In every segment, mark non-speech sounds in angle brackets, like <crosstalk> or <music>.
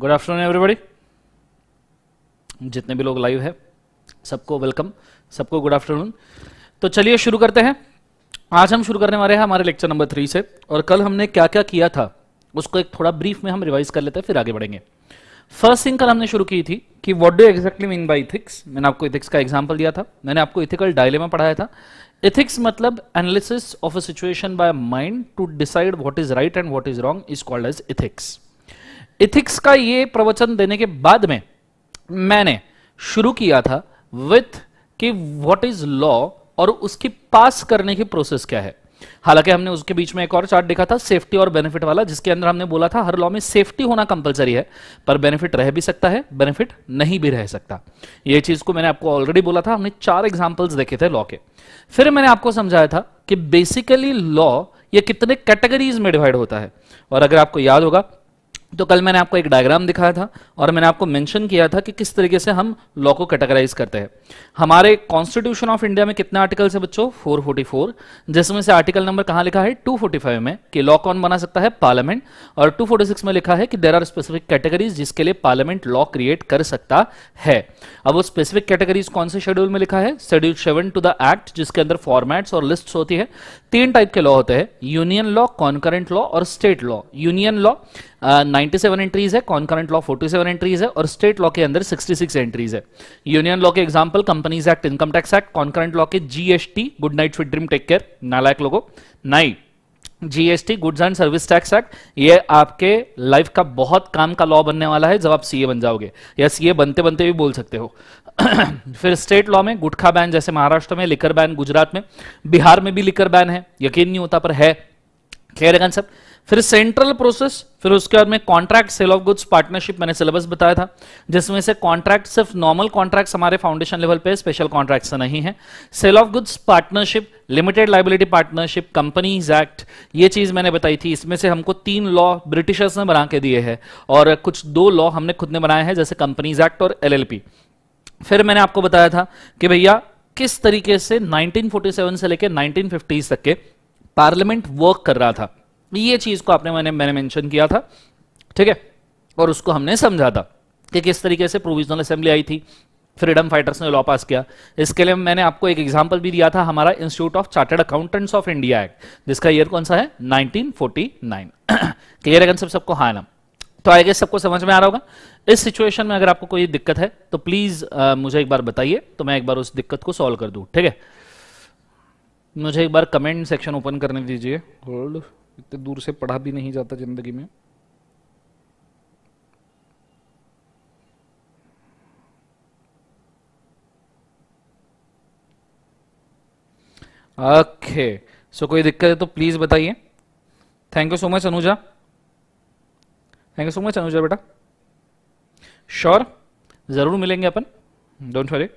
Good afternoon everybody जितने भी लोग लाइव है सबको वेलकम सबको गुड आफ्टरनून तो चलिए शुरू करते हैं आज हम शुरू करने वाले हैं हमारे लेक्चर नंबर थ्री से और कल हमने क्या क्या किया था उसको एक थोड़ा ब्रीफ में हम रिवाइज कर लेते हैं फिर आगे बढ़ेंगे फर्स्ट थिंग कल हमने शुरू की थी कि what do exactly mean by ethics मैंने आपको इथिक्स का एग्जाम्पल दिया था मैंने आपको इथिकल डायलेमा पढ़ाया था इथिक्स मतलब analysis of a situation by mind to decide what is right and what is wrong is called as ethics ethics का ये प्रवचन देने के बाद में मैंने शुरू किया था विथ कि व्हाट इज लॉ और उसकी पास करने की प्रोसेस क्या है हालांकि हमने उसके बीच में एक और चार्ट देखा था सेफ्टी और बेनिफिट वाला जिसके अंदर हमने बोला था हर लॉ में सेफ्टी होना कंपलसरी है पर बेनिफिट रह भी सकता है बेनिफिट नहीं भी रह सकता यह चीज को मैंने आपको ऑलरेडी बोला था हमने चार एग्जांपल्स देखे थे लॉ के फिर मैंने आपको समझाया था कि बेसिकली लॉ ये कितने कैटेगरीज में डिवाइड होता है और अगर आपको याद होगा तो कल मैंने आपको एक डायग्राम दिखाया था और मैंने आपको मेंशन किया था कि किस तरीके से हम लॉ को कैटेगराइज करते हैं हमारे कॉन्स्टिट्यूशन ऑफ इंडिया में कितने आर्टिकल्स है बच्चों 444 जिसमें से आर्टिकल नंबर कहां लिखा है 245 में कि लॉ कौन बना सकता है पार्लियामेंट और 246 में लिखा है कि देर आर स्पेसिफिक कैटेगरीज जिसके लिए पार्लियामेंट लॉ क्रिएट कर सकता है अब वो स्पेसिफिक कैटेगरीज कौन से शेड्यूल में लिखा है schedule seven to the act जिसके अंदर फॉर्मेट्स और लिस्ट होती है तीन टाइप के लॉ होते हैं यूनियन लॉ कॉन्करेंट लॉ और state law union law ninety seven entries है concurrent law forty seven entries है और स्टेट लॉ के अंदर सिक्सटी सिक्स एंट्रीज है यूनियन लॉ के example companies act income tax act concurrent law के GST good night fit dream take care नालायक लोगो night GST goods and service tax act ये आपके लाइफ का बहुत काम का लॉ बनने वाला है जब आप सीए बन जाओगे या सीए बनते बनते भी बोल सकते हो <clears throat> फिर स्टेट लॉ में गुटखा बैन जैसे महाराष्ट्र में लिकर बैन गुजरात में बिहार में भी लिकर बैन है यकीन नहीं होता पर है क्लियर है कंसेप्ट फिर सेंट्रल प्रोसेस फिर उसके बाद में contract sale of goods partnership मैंने सिलेबस बताया था जिसमें से कॉन्ट्रैक्ट सिर्फ नॉर्मल कॉन्ट्रैक्ट हमारे फाउंडेशन लेवल पे स्पेशल कॉन्ट्रैक्ट नहीं है sale of goods partnership limited liability partnership companies act ये चीज मैंने बताई थी इसमें से हमको तीन लॉ ब्रिटिशर्स ने बना के दिए है और कुछ दो लॉ हमने खुद ने बनाए हैं जैसे कंपनीज एक्ट और एल फिर मैंने आपको बताया था कि भैया किस तरीके से 1947 से लेकर 1950 तक के पार्लियामेंट वर्क कर रहा था ये चीज़ को आपने मैंने मैंने मेंशन किया था ठीक है और उसको हमने समझा था कि किस तरीके से प्रोविजनल असेंबली आई थी फ्रीडम फाइटर्स ने लॉ पास किया इसके लिए मैंने आपको एक एग्जाम्पल भी दिया था हमारा institute of chartered accountants of India act जिसका ईयर कौन सा है 1949 क्लियर <clears throat> है कंसेप्ट सबको हाँ ना तो आई गेस सबको समझ में आ रहा होगा इस सिचुएशन में अगर आपको कोई दिक्कत है तो प्लीज आ, मुझे एक बार बताइए तो मैं एक बार उस दिक्कत को सॉल्व कर दूँ ठीक है मुझे एक बार कमेंट सेक्शन ओपन करने दीजिए होल्ड इतने दूर से पढ़ा भी नहीं जाता ज़िंदगी में ओके सो कोई दिक्कत है तो प्लीज़ बताइए thank you so much Anuja thank you so much Anuja बेटा श्योर ज़रूर मिलेंगे अपन don't worry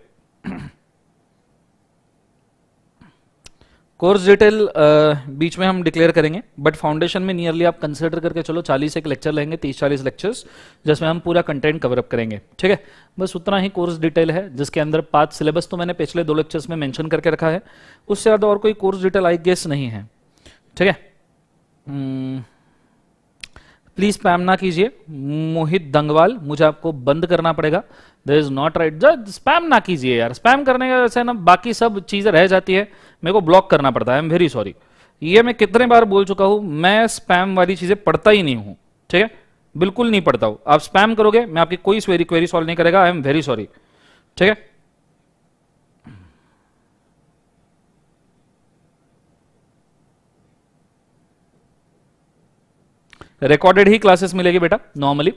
course detail uh, बीच में हम डिक्लेयर करेंगे बट फाउंडेशन में नियरली आप कंसिडर करके चलो 40 एक लेक्चर लेंगे 30-40 लेक्चर्स जिसमें हम पूरा कंटेंट कवर अप करेंगे ठीक है बस उतना ही कोर्स डिटेल है जिसके अंदर पाँच सिलेबस तो मैंने पिछले दो लेक्चर्स में मेंशन करके रखा है उससे ज़्यादा और कोई कोर्स डिटेल आई गेस नहीं है ठीक है hmm, प्लीज स्पैम ना कीजिए मोहित दंगवाल मुझे आपको बंद करना पड़ेगा there is not right spam ना कीजिए यार स्पैम करने का वैसे ना बाकी सब चीजें रह जाती है मेरे को ब्लॉक करना पड़ता है आई एम वेरी सॉरी ये मैं कितने बार बोल चुका हूं मैं स्पैम वाली चीजें पढ़ता ही नहीं हूं ठीक है बिल्कुल नहीं पढ़ता हूं आप स्पैम करोगे मैं आपकी कोई क्वेरी सॉल्व नहीं करेगा आई एम वेरी सॉरी ठीक है रिकॉर्डेड ही क्लासेस मिलेगी बेटा नॉर्मली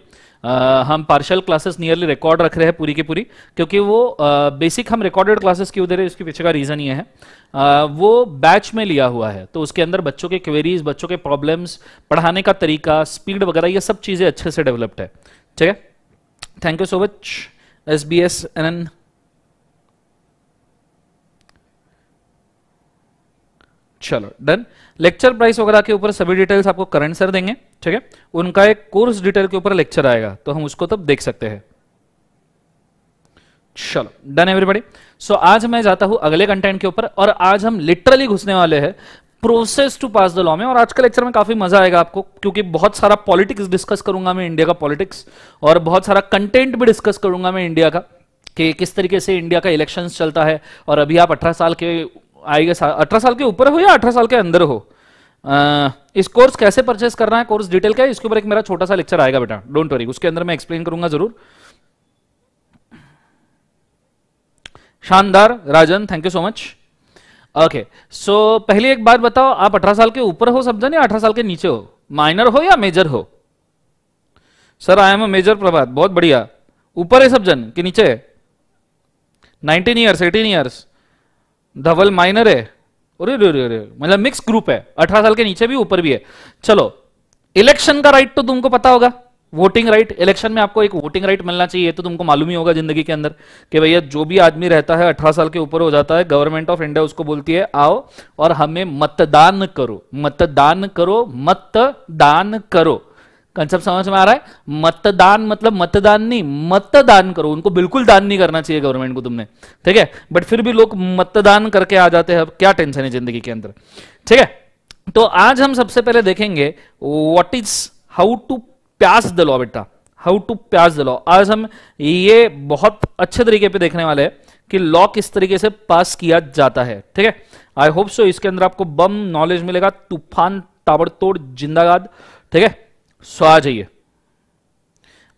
हम पार्शल क्लासेस नियरली रिकॉर्ड रख रहे हैं पूरी की पूरी क्योंकि वो बेसिक हम रिकॉर्डेड क्लासेस क्यों दे रहे हैं इसके पीछे का रीज़न ये है आ, वो बैच में लिया हुआ है तो उसके अंदर बच्चों के क्वेरीज बच्चों के प्रॉब्लम्स पढ़ाने का तरीका स्पीड वगैरह ये सब चीज़ें अच्छे से डेवलप्ड है ठीक है thank you so much S B S N N चलो डन लेक्चर प्राइस वगैरह के ऊपर सभी डिटेल्स आपको करंट सर देंगे ठीक है उनका एक कोर्स डिटेल के ऊपर लेक्चर आएगा तो हम उसको तब देख सकते हैं चलो डन एवरीबॉडी सो आज मैं जाता हूं अगले कंटेंट के ऊपर और आज हम लिटरली घुसने वाले हैं process to pass the law में और आज के लेक्चर में काफी मजा आएगा आपको क्योंकि बहुत सारा पॉलिटिक्स डिस्कस करूंगा मैं इंडिया का पॉलिटिक्स और बहुत सारा कंटेंट भी डिस्कस करूंगा मैं इंडिया का कि किस तरीके से इंडिया का इलेक्शंस चलता है और अभी आप 18 साल के आई गेस अठारह साल के ऊपर हो या अठारह साल के अंदर हो आ, इस कोर्स कैसे परचेस करना है कोर्स डिटेल क्या है इसके ऊपर एक मेरा छोटा सा लेक्चर आएगा बेटा डोंट वरी उसके अंदर मैं एक्सप्लेन करूंगा जरूर शानदार Rajan thank you so much okay so पहली एक बात बताओ आप 18 साल के ऊपर हो समझन या अठारह साल के नीचे हो माइनर हो या मेजर हो sir I am a major Prabhat बहुत बढ़िया ऊपर है सब जन के नीचे 19 इयर्स 18 इयर्स धवल माइनर है अरे अरे मतलब मिक्स ग्रुप है अठारह साल के नीचे भी ऊपर भी है चलो इलेक्शन का राइट तो तुमको पता होगा वोटिंग राइट इलेक्शन में आपको एक वोटिंग राइट मिलना चाहिए तो तुमको मालूम ही होगा जिंदगी के अंदर कि भैया जो भी आदमी रहता है अठारह साल के ऊपर हो जाता है गवर्नमेंट ऑफ इंडिया उसको बोलती है आओ और हमें मतदान करो मतदान करो मतदान करो कंसेप्ट समझ में आ रहा है मतदान मतलब मतदान नहीं मतदान करो उनको बिल्कुल दान नहीं करना चाहिए गवर्नमेंट को तुमने ठीक है बट फिर भी लोग मतदान करके आ जाते हैं अब क्या टेंशन है जिंदगी के अंदर ठीक है तो आज हम सबसे पहले देखेंगे what is how to pass the law बेटा how to pass the law आज हम ये बहुत अच्छे तरीके पे देखने वाले हैं कि लॉ किस तरीके से पास किया जाता है ठीक है आई होप सो इसके अंदर आपको बम नॉलेज मिलेगा तूफान ताबड़तोड़ जिंदागाद ठीक है सो आ जाइए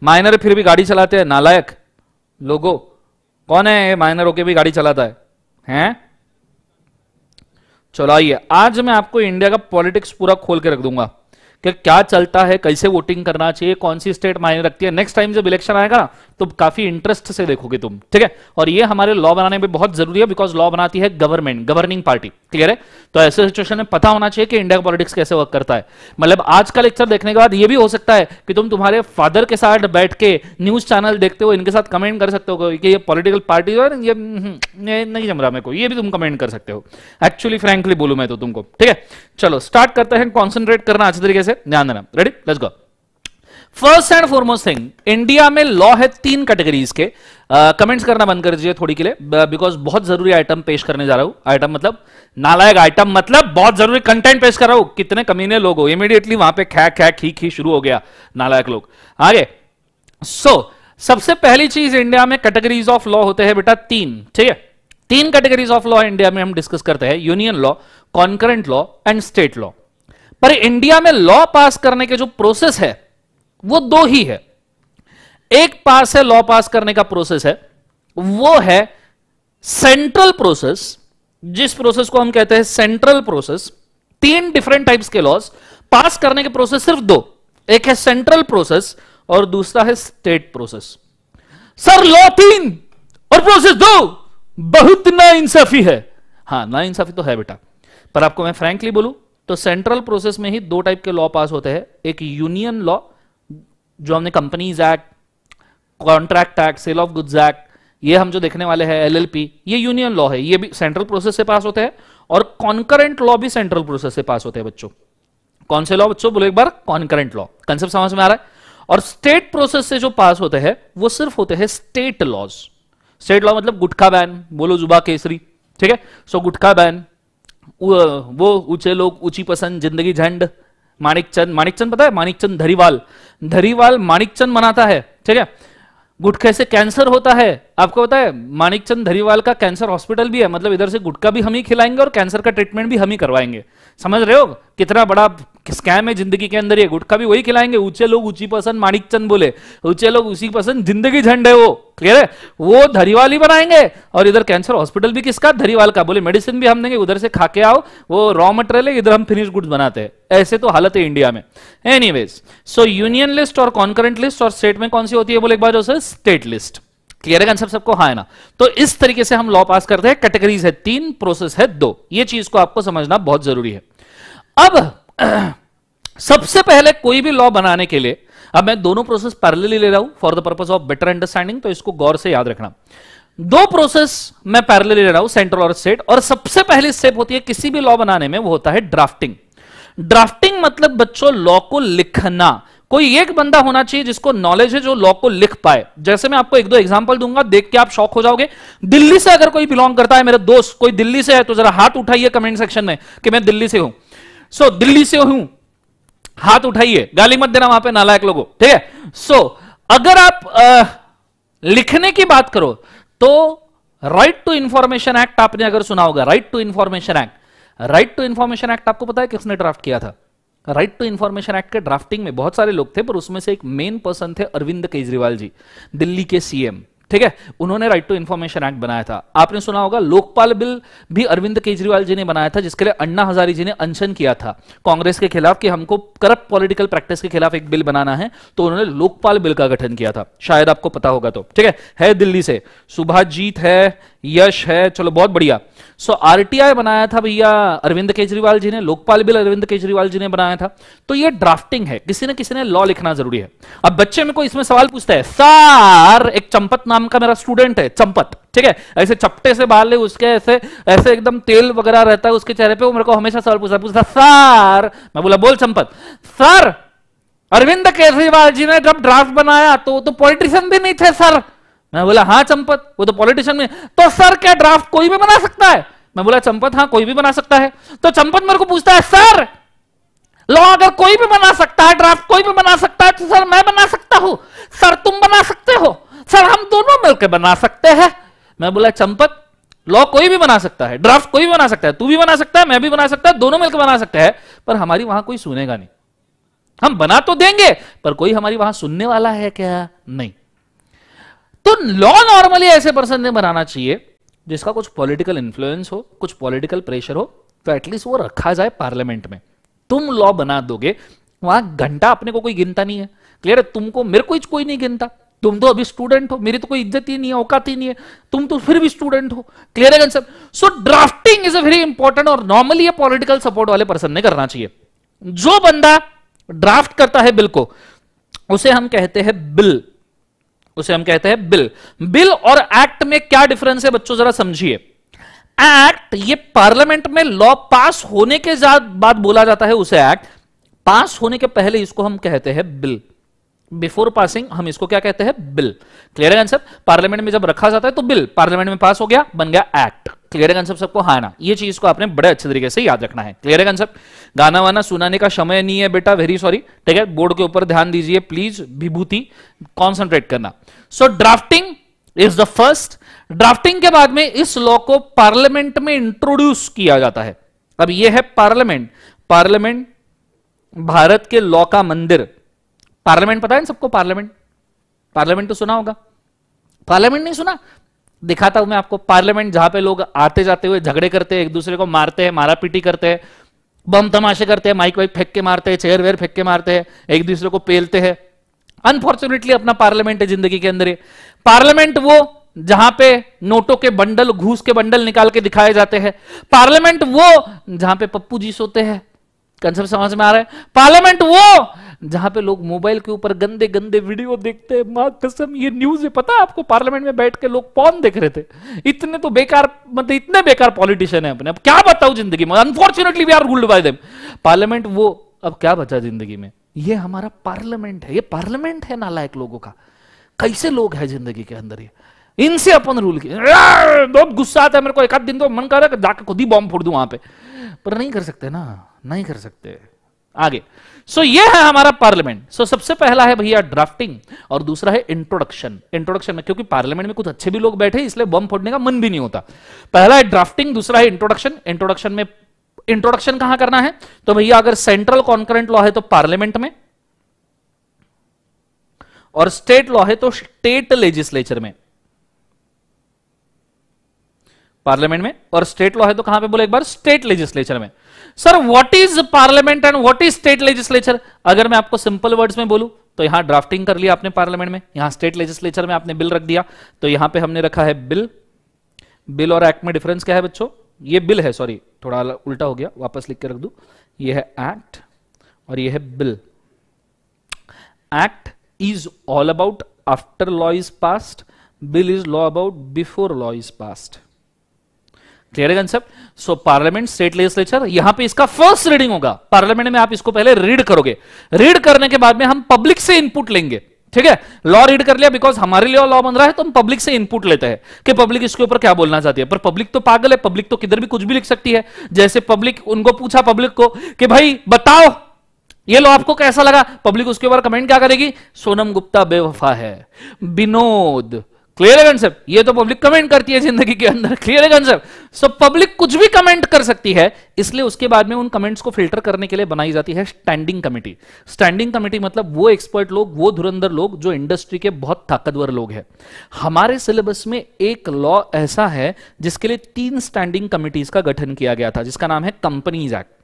माइनर फिर भी गाड़ी चलाते हैं नालायक लोगो कौन है ये माइनर होके भी गाड़ी चलाता है हैं चलो आइए आज मैं आपको इंडिया का पॉलिटिक्स पूरा खोल के रख दूंगा कि क्या चलता है कैसे वोटिंग करना चाहिए कौन सी स्टेट मायने रखती है नेक्स्ट टाइम जब इलेक्शन आएगा तो काफी इंटरेस्ट से देखोगे तुम ठीक है और ये हमारे लॉ बनाने में बहुत जरूरी है बिकॉज लॉ बनाती है गवर्नमेंट गवर्निंग पार्टी क्लियर है तो ऐसे सिचुएशन में पता होना चाहिए कि इंडिया पॉलिटिक्स कैसे वर्क करता है मतलब आज का लेक्चर देखने के बाद ये भी हो सकता है कि तुम तुम्हारे फादर के साथ बैठ के न्यूज चैनल देखते हो इनके साथ कमेंट कर सकते हो कि ये पॉलिटिकल पार्टी जो है ये नहीं जम रहा मेरे को ये भी तुम कमेंट कर सकते हो एक्चुअली फ्रेंकली बोलू मैं तो तुमको ठीक है चलो स्टार्ट करते हैं कॉन्सेंट्रेट करना अच्छे तरीके से ध्यान देना ready let's go first and foremost thing India में लॉ है तीन कैटेगरीज के कमेंट्स uh, करना बंद कर दीजिए थोड़ी के लिए बिकॉज बहुत जरूरी आइटम पेश करने जा रहा हूं आइटम मतलब नालायक आइटम मतलब बहुत जरूरी कंटेंट पेश कर रहा हूं कितने कमीने लोग हो इमीडिएटली वहां पे खै खै खी खी शुरू हो गया नालायक लोग आगे सो so, सबसे पहली चीज इंडिया में कैटेगरीज ऑफ लॉ होते हैं बेटा तीन ठीक है तीन कैटेगरीज ऑफ लॉ इंडिया में हम डिस्कस करते हैं union law concurrent law and state law पर इंडिया में लॉ पास करने के जो प्रोसेस है वो दो ही है एक पार से लॉ पास करने का प्रोसेस है वो है सेंट्रल प्रोसेस जिस प्रोसेस को हम कहते हैं सेंट्रल प्रोसेस तीन डिफरेंट टाइप्स के लॉस पास करने के प्रोसेस सिर्फ दो एक है सेंट्रल प्रोसेस और दूसरा है स्टेट प्रोसेस सर लॉ तीन और प्रोसेस दो बहुत ना इंसाफी है हाँ ना इंसाफी तो है बेटा पर आपको मैं फ्रेंकली बोलू तो सेंट्रल प्रोसेस में ही दो टाइप के लॉ पास होते हैं एक यूनियन लॉ जो हमने companies act contract act sale of goods act ये हम जो देखने वाले हैं एलएलपी ये यूनियन लॉ है ये भी सेंट्रल प्रोसेस से पास होते हैं और कॉन्करेंट लॉ भी सेंट्रल प्रोसेस से पास होते हैं बच्चों कौन से लॉ बच्चों बोलो एक बार कॉन्करेंट लॉ कंसेप्ट समझ में आ रहा है और स्टेट प्रोसेस से जो पास होते हैं वो सिर्फ होते हैं स्टेट लॉज स्टेट लॉ मतलब गुटखा बैन बोलो जुबा केसरी ठीक है सो गुटखा बैन वो ऊंचे लोग ऊंची पसंद जिंदगी झंड माणिकचंद माणिकचंद पता है माणिकचंद धरीवाल धरीवाल माणिकचंद मनाता है ठीक है गुटखे से कैंसर होता है आपको पता है मानिकचंद धरीवाल का कैंसर हॉस्पिटल भी है मतलब इधर से गुटखा भी हम ही खिलाएंगे और कैंसर का ट्रीटमेंट भी हम ही करवाएंगे समझ रहे हो कितना बड़ा स्कैम है जिंदगी के अंदर ये गुटखा भी वही खिलाएंगे ऊंचे लोग ऊंची पसंद माणिकचंद बोले ऊंचे लोग उसी पसंद जिंदगी झंड है वो क्लियर है वो धरीवाल ही बनाएंगे और इधर कैंसर हॉस्पिटल भी किसका धरीवाल का बोले मेडिसिन भी हम देंगे उधर से खा के आओ वो रॉ मटेरियल है इधर हम फिनिश गुड्स बनाते हैं ऐसे तो हालत है इंडिया में एनी सो यूनियन लिस्ट और कॉन्करेंट लिस्ट और स्टेट में कौन सी होती है बोले एक बार जो सर स्टेट लिस्ट क्लियर है कंसेप्ट सबको हाँ है ना तो इस तरीके से हम लॉ पास करते हैं कैटेगरीज है तीन प्रोसेस है दो ये चीज को आपको समझना बहुत जरूरी है अब <clears throat> सबसे पहले कोई भी लॉ बनाने के लिए अब मैं दोनों प्रोसेस पैरल ले रहा हूं for the purpose of better understanding तो इसको गौर से याद रखना दो प्रोसेस मैं पैरल ले रहा हूं सेंट्रल और स्टेट और सबसे पहली स्टेप होती है किसी भी लॉ बनाने में वो होता है ड्राफ्टिंग ड्राफ्टिंग मतलब बच्चों लॉ को लिखना कोई एक बंदा होना चाहिए जिसको नॉलेज है जो लॉ को लिख पाए जैसे मैं आपको एक दो एग्जांपल दूंगा देख के आप शौक हो जाओगे दिल्ली से अगर कोई बिलोंग करता है मेरा दोस्त कोई दिल्ली से है तो जरा हाथ उठाइए कमेंट सेक्शन में कि मैं दिल्ली से हूं सो so, दिल्ली से हूं हाथ उठाइए गाली मत देना वहां पे नालायक लोगों ठीक है सो अगर आप आ, लिखने की बात करो तो राइट टू इंफॉर्मेशन एक्ट आपने अगर सुना होगा right to information act right to information act आपको पता है किसने ड्राफ्ट किया था राइट टू इंफॉर्मेशन एक्ट के ड्राफ्टिंग में बहुत सारे लोग थे पर उसमें से एक मेन पर्सन थे अरविंद केजरीवाल जी दिल्ली के सीएम ठीक है उन्होंने राइट टू इंफॉर्मेशन एक्ट बनाया था आपने सुना होगा लोकपाल बिल भी अरविंद केजरीवाल जी ने बनाया था जिसके लिए अन्ना हजारी जी ने अनशन किया था कांग्रेस के खिलाफ कि हमको करप्ट पॉलिटिकल प्रैक्टिस के खिलाफ एक बिल बनाना है तो उन्होंने लोकपाल बिल का गठन किया था शायद आपको पता होगा तो ठीक है है दिल्ली से सुभाजीत है यश है चलो बहुत बढ़िया सो आरटीआई बनाया था भैया अरविंद केजरीवाल जी ने लोकपाल बिल अरविंद केजरीवाल जी ने बनाया था तो ये ड्राफ्टिंग है किसी न किसी ने लॉ लिखना जरूरी है अब बच्चे में कोई इसमें सवाल पूछता है सार एक चंपत नाम का मेरा स्टूडेंट है चंपत ठीक है ऐसे चपटे से बाल है उसके ऐसे ऐसे एकदम तेल वगैरह रहता है उसके चेहरे पर वो मेरे को हमेशा सवाल पूछता पूछता सार मैं बोला बोल चंपत सर अरविंद केजरीवाल जी ने जब ड्राफ्ट बनाया तो तो पॉलिटिशियन भी नहीं थे सर मैं बोला हाँ चंपत वो तो पॉलिटिशियन में तो सर क्या ड्राफ्ट कोई भी बना सकता है मैं बोला चंपत हाँ कोई भी बना सकता है तो चंपत मेरे को पूछता है सर लो अगर कोई भी बना सकता है ड्राफ्ट कोई भी बना सकता है तो सर मैं बना सकता हूं सर तुम बना सकते हो सर हम दोनों मिलकर बना सकते हैं मैं बोला चंपत लॉ कोई भी बना सकता है ड्राफ्ट कोई भी बना सकता है तू भी बना सकता है मैं भी बना सकता है दोनों मिलकर बना सकते हैं पर हमारी वहां कोई सुनेगा नहीं हम बना तो देंगे पर कोई हमारी वहां सुनने वाला है क्या नहीं तो लॉ नॉर्मली ऐसे पर्सन ने बनाना चाहिए जिसका कुछ पॉलिटिकल इन्फ्लुएंस हो कुछ पॉलिटिकल प्रेशर हो तो एटलीस्ट वो रखा जाए पार्लियामेंट में तुम लॉ बना दोगे वहां घंटा अपने को कोई गिनता नहीं है क्लियर है तुमको मेरे को कोई नहीं गिनता तुम तो अभी स्टूडेंट हो मेरी तो कोई इज्जत ही नहीं है औकात ही नहीं है तुम तो फिर भी स्टूडेंट हो क्लियर है concept so drafting is a very important और नॉर्मली ये पॉलिटिकल सपोर्ट वाले पर्सन ने करना चाहिए जो बंदा ड्राफ्ट करता है बिल को उसे हम कहते हैं बिल उसे हम कहते हैं बिल बिल और एक्ट में क्या डिफरेंस है बच्चों जरा समझिए एक्ट ये पार्लियामेंट में लॉ पास होने के बाद बोला जाता है उसे एक्ट पास होने के पहले इसको हम कहते हैं बिल बिफोर पासिंग हम इसको क्या कहते हैं बिल क्लियर है आंसर पार्लियामेंट में जब रखा जाता है तो बिल पार्लियामेंट में पास हो गया बन गया एक्ट क्लियर है कंसेप्ट सबको हाँ ना ये चीज को आपने बड़े अच्छे तरीके से याद रखना है क्लियर है कंसेप्ट गाना वाना सुनाने का समय नहीं है बेटा वेरी सॉरी ठीक है बोर्ड के ऊपर ध्यान दीजिए प्लीज विभूति कॉन्सेंट्रेट करना so drafting is the first drafting के बाद में इस लॉ को पार्लियामेंट में इंट्रोड्यूस किया जाता है अब यह है पार्लियामेंट पार्लियामेंट भारत के लॉ का मंदिर पार्लियामेंट पता है सबको पार्लियामेंट पार्लियामेंट तो सुना होगा पार्लियामेंट नहीं सुना दिखाता हूं मैं आपको पार्लियामेंट जहां पे लोग आते जाते हुए झगड़े करते हैं एक दूसरे को मारते हैं मारा पीटी करते हैं बम तमाशे करते हैं माइक वाइक फेंक के मारते हैं चेयर वेयर फेंक के मारते हैं एक दूसरे को पेलते हैं अनफॉर्चुनेटली अपना पार्लियामेंट है जिंदगी के अंदर पार्लियामेंट वो जहां पे नोटों के बंडल घूस के बंडल निकाल के दिखाए जाते हैं पार्लियामेंट वो जहां पे पप्पू जी सोते हैं कंसेप्ट समझ में आ रहा है पार्लियामेंट वो जहां पे लोग मोबाइल के ऊपर गंदे गंदे वीडियो देखते हैं माँ कसम ये न्यूज है पता आपको पार्लियामेंट में बैठ के लोग पौन देख रहे थे इतने तो बेकार मतलब इतने बेकार पॉलिटिशियन है अपने अब क्या बताऊं जिंदगी में unfortunately we are gulled by them parliament वो अब क्या बचा जिंदगी में ये हमारा पार्लियामेंट है ये पार्लियामेंट है नालायक लोगों का कैसे लोग है जिंदगी के अंदर ये इनसे अपन रूल की बहुत गुस्सा आता है मेरे को एक आध दिन तो मन कर रहा है जाकर खुद ही बॉम्ब फोड़ दू वहां पे पर नहीं कर सकते ना नहीं कर सकते आगे सो so, ये है हमारा पार्लियामेंट सो so, सबसे पहला है भैया ड्राफ्टिंग और दूसरा है इंट्रोडक्शन इंट्रोडक्शन में क्योंकि पार्लियामेंट में कुछ अच्छे भी लोग बैठे इसलिए बम फोड़ने का मन भी नहीं होता पहला है ड्राफ्टिंग दूसरा है इंट्रोडक्शन इंट्रोडक्शन में इंट्रोडक्शन कहां करना है तो भैया अगर सेंट्रल कॉन्करेंट लॉ है तो पार्लियामेंट में और स्टेट लॉ है तो स्टेट लेजिस्लेचर में पार्लियामेंट में और स्टेट लॉ है तो कहां पे बोले एक बार स्टेट लेजिस्लेचर में sir what is parliament and what is state legislature अगर मैं आपको सिंपल वर्ड्स में बोलूं तो यहां ड्राफ्टिंग कर लिया आपने पार्लियामेंट में यहां स्टेट लेजिस्लेचर में आपने बिल रख दिया तो यहां पे हमने रखा है बिल बिल और एक्ट में डिफरेंस क्या है बच्चों ये बिल है सॉरी थोड़ा उल्टा हो गया वापस लिख के रख दू यह है एक्ट और यह है bill act is all about after law is passed bill is law about before law is passed clear है concept so parliament state legislature यहां पे इसका फर्स्ट रीडिंग होगा पार्लियामेंट में आप इसको पहले रीड करोगे रीड करने के बाद में हम पब्लिक से इनपुट लेंगे ठीक है लॉ रीड कर लिया बिकॉज हमारे लिए लॉ बन रहा है तो हम पब्लिक से इनपुट लेते हैं कि पब्लिक इसके ऊपर क्या बोलना चाहती है पर पब्लिक तो पागल है पब्लिक तो किधर भी कुछ भी लिख सकती है जैसे पब्लिक उनको पूछा पब्लिक को कि भाई बताओ ये लो आपको कैसा लगा पब्लिक उसके ऊपर कमेंट क्या करेगी सोनम गुप्ता बेवफा है विनोद क्लियर है कंसेप्ट ये तो पब्लिक कमेंट करती है जिंदगी के अंदर क्लियर है कंसेप्ट सो पब्लिक कुछ भी कमेंट कर सकती है इसलिए उसके बाद में उन कमेंट्स को फिल्टर करने के लिए बनाई जाती है स्टैंडिंग कमेटी स्टैंडिंग कमेटी मतलब वो एक्सपर्ट लोग वो धुरंधर लोग जो इंडस्ट्री के बहुत ताकतवर लोग हैं हमारे सिलेबस में एक लॉ ऐसा है जिसके लिए तीन स्टैंडिंग कमिटीज का गठन किया गया था जिसका नाम है companies act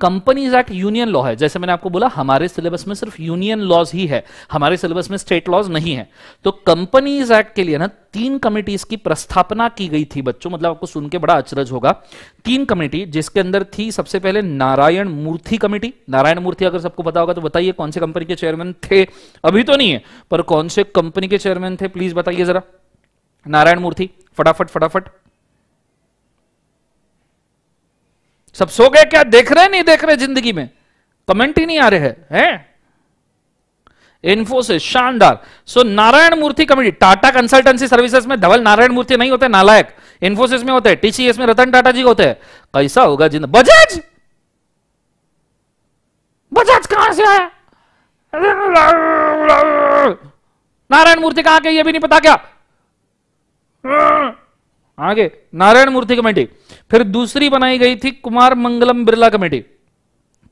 companies act union law है जैसे मैंने आपको बोला हमारे सिलेबस में सिर्फ यूनियन लॉज ही है हमारे सिलेबस में स्टेट लॉज नहीं है तो कंपनीज एक्ट के लिए ना तीन कमिटीज की प्रस्थापना की गई थी बच्चों मतलब आपको सुन के बड़ा अचरज होगा तीन कमेटी जिसके अंदर थी सबसे पहले नारायण मूर्ति कमेटी नारायण मूर्ति अगर सबको पता होगा तो बताइए कौन से कंपनी के चेयरमैन थे अभी तो नहीं है पर कौन से कंपनी के चेयरमैन थे प्लीज बताइए जरा नारायण मूर्ति फटाफट फटाफट सब सो गए क्या देख रहे नहीं देख रहे जिंदगी में कमेंट ही नहीं आ रहे हैं हैं इन्फोसिस शानदार so Narayana Murthy committee Tata consultancy services में धवल नारायण मूर्ति नहीं होते नालायक इन्फोसिस में होते टीसीएस में रतन टाटा जी होते हैं कैसा होगा जिंदा बजाज बजाज कहां से आया नारायण मूर्ति कहां के ये भी नहीं पता क्या आगे नारायण मूर्ति कमेटी फिर दूसरी बनाई गई थी कुमार मंगलम बिरला कमेटी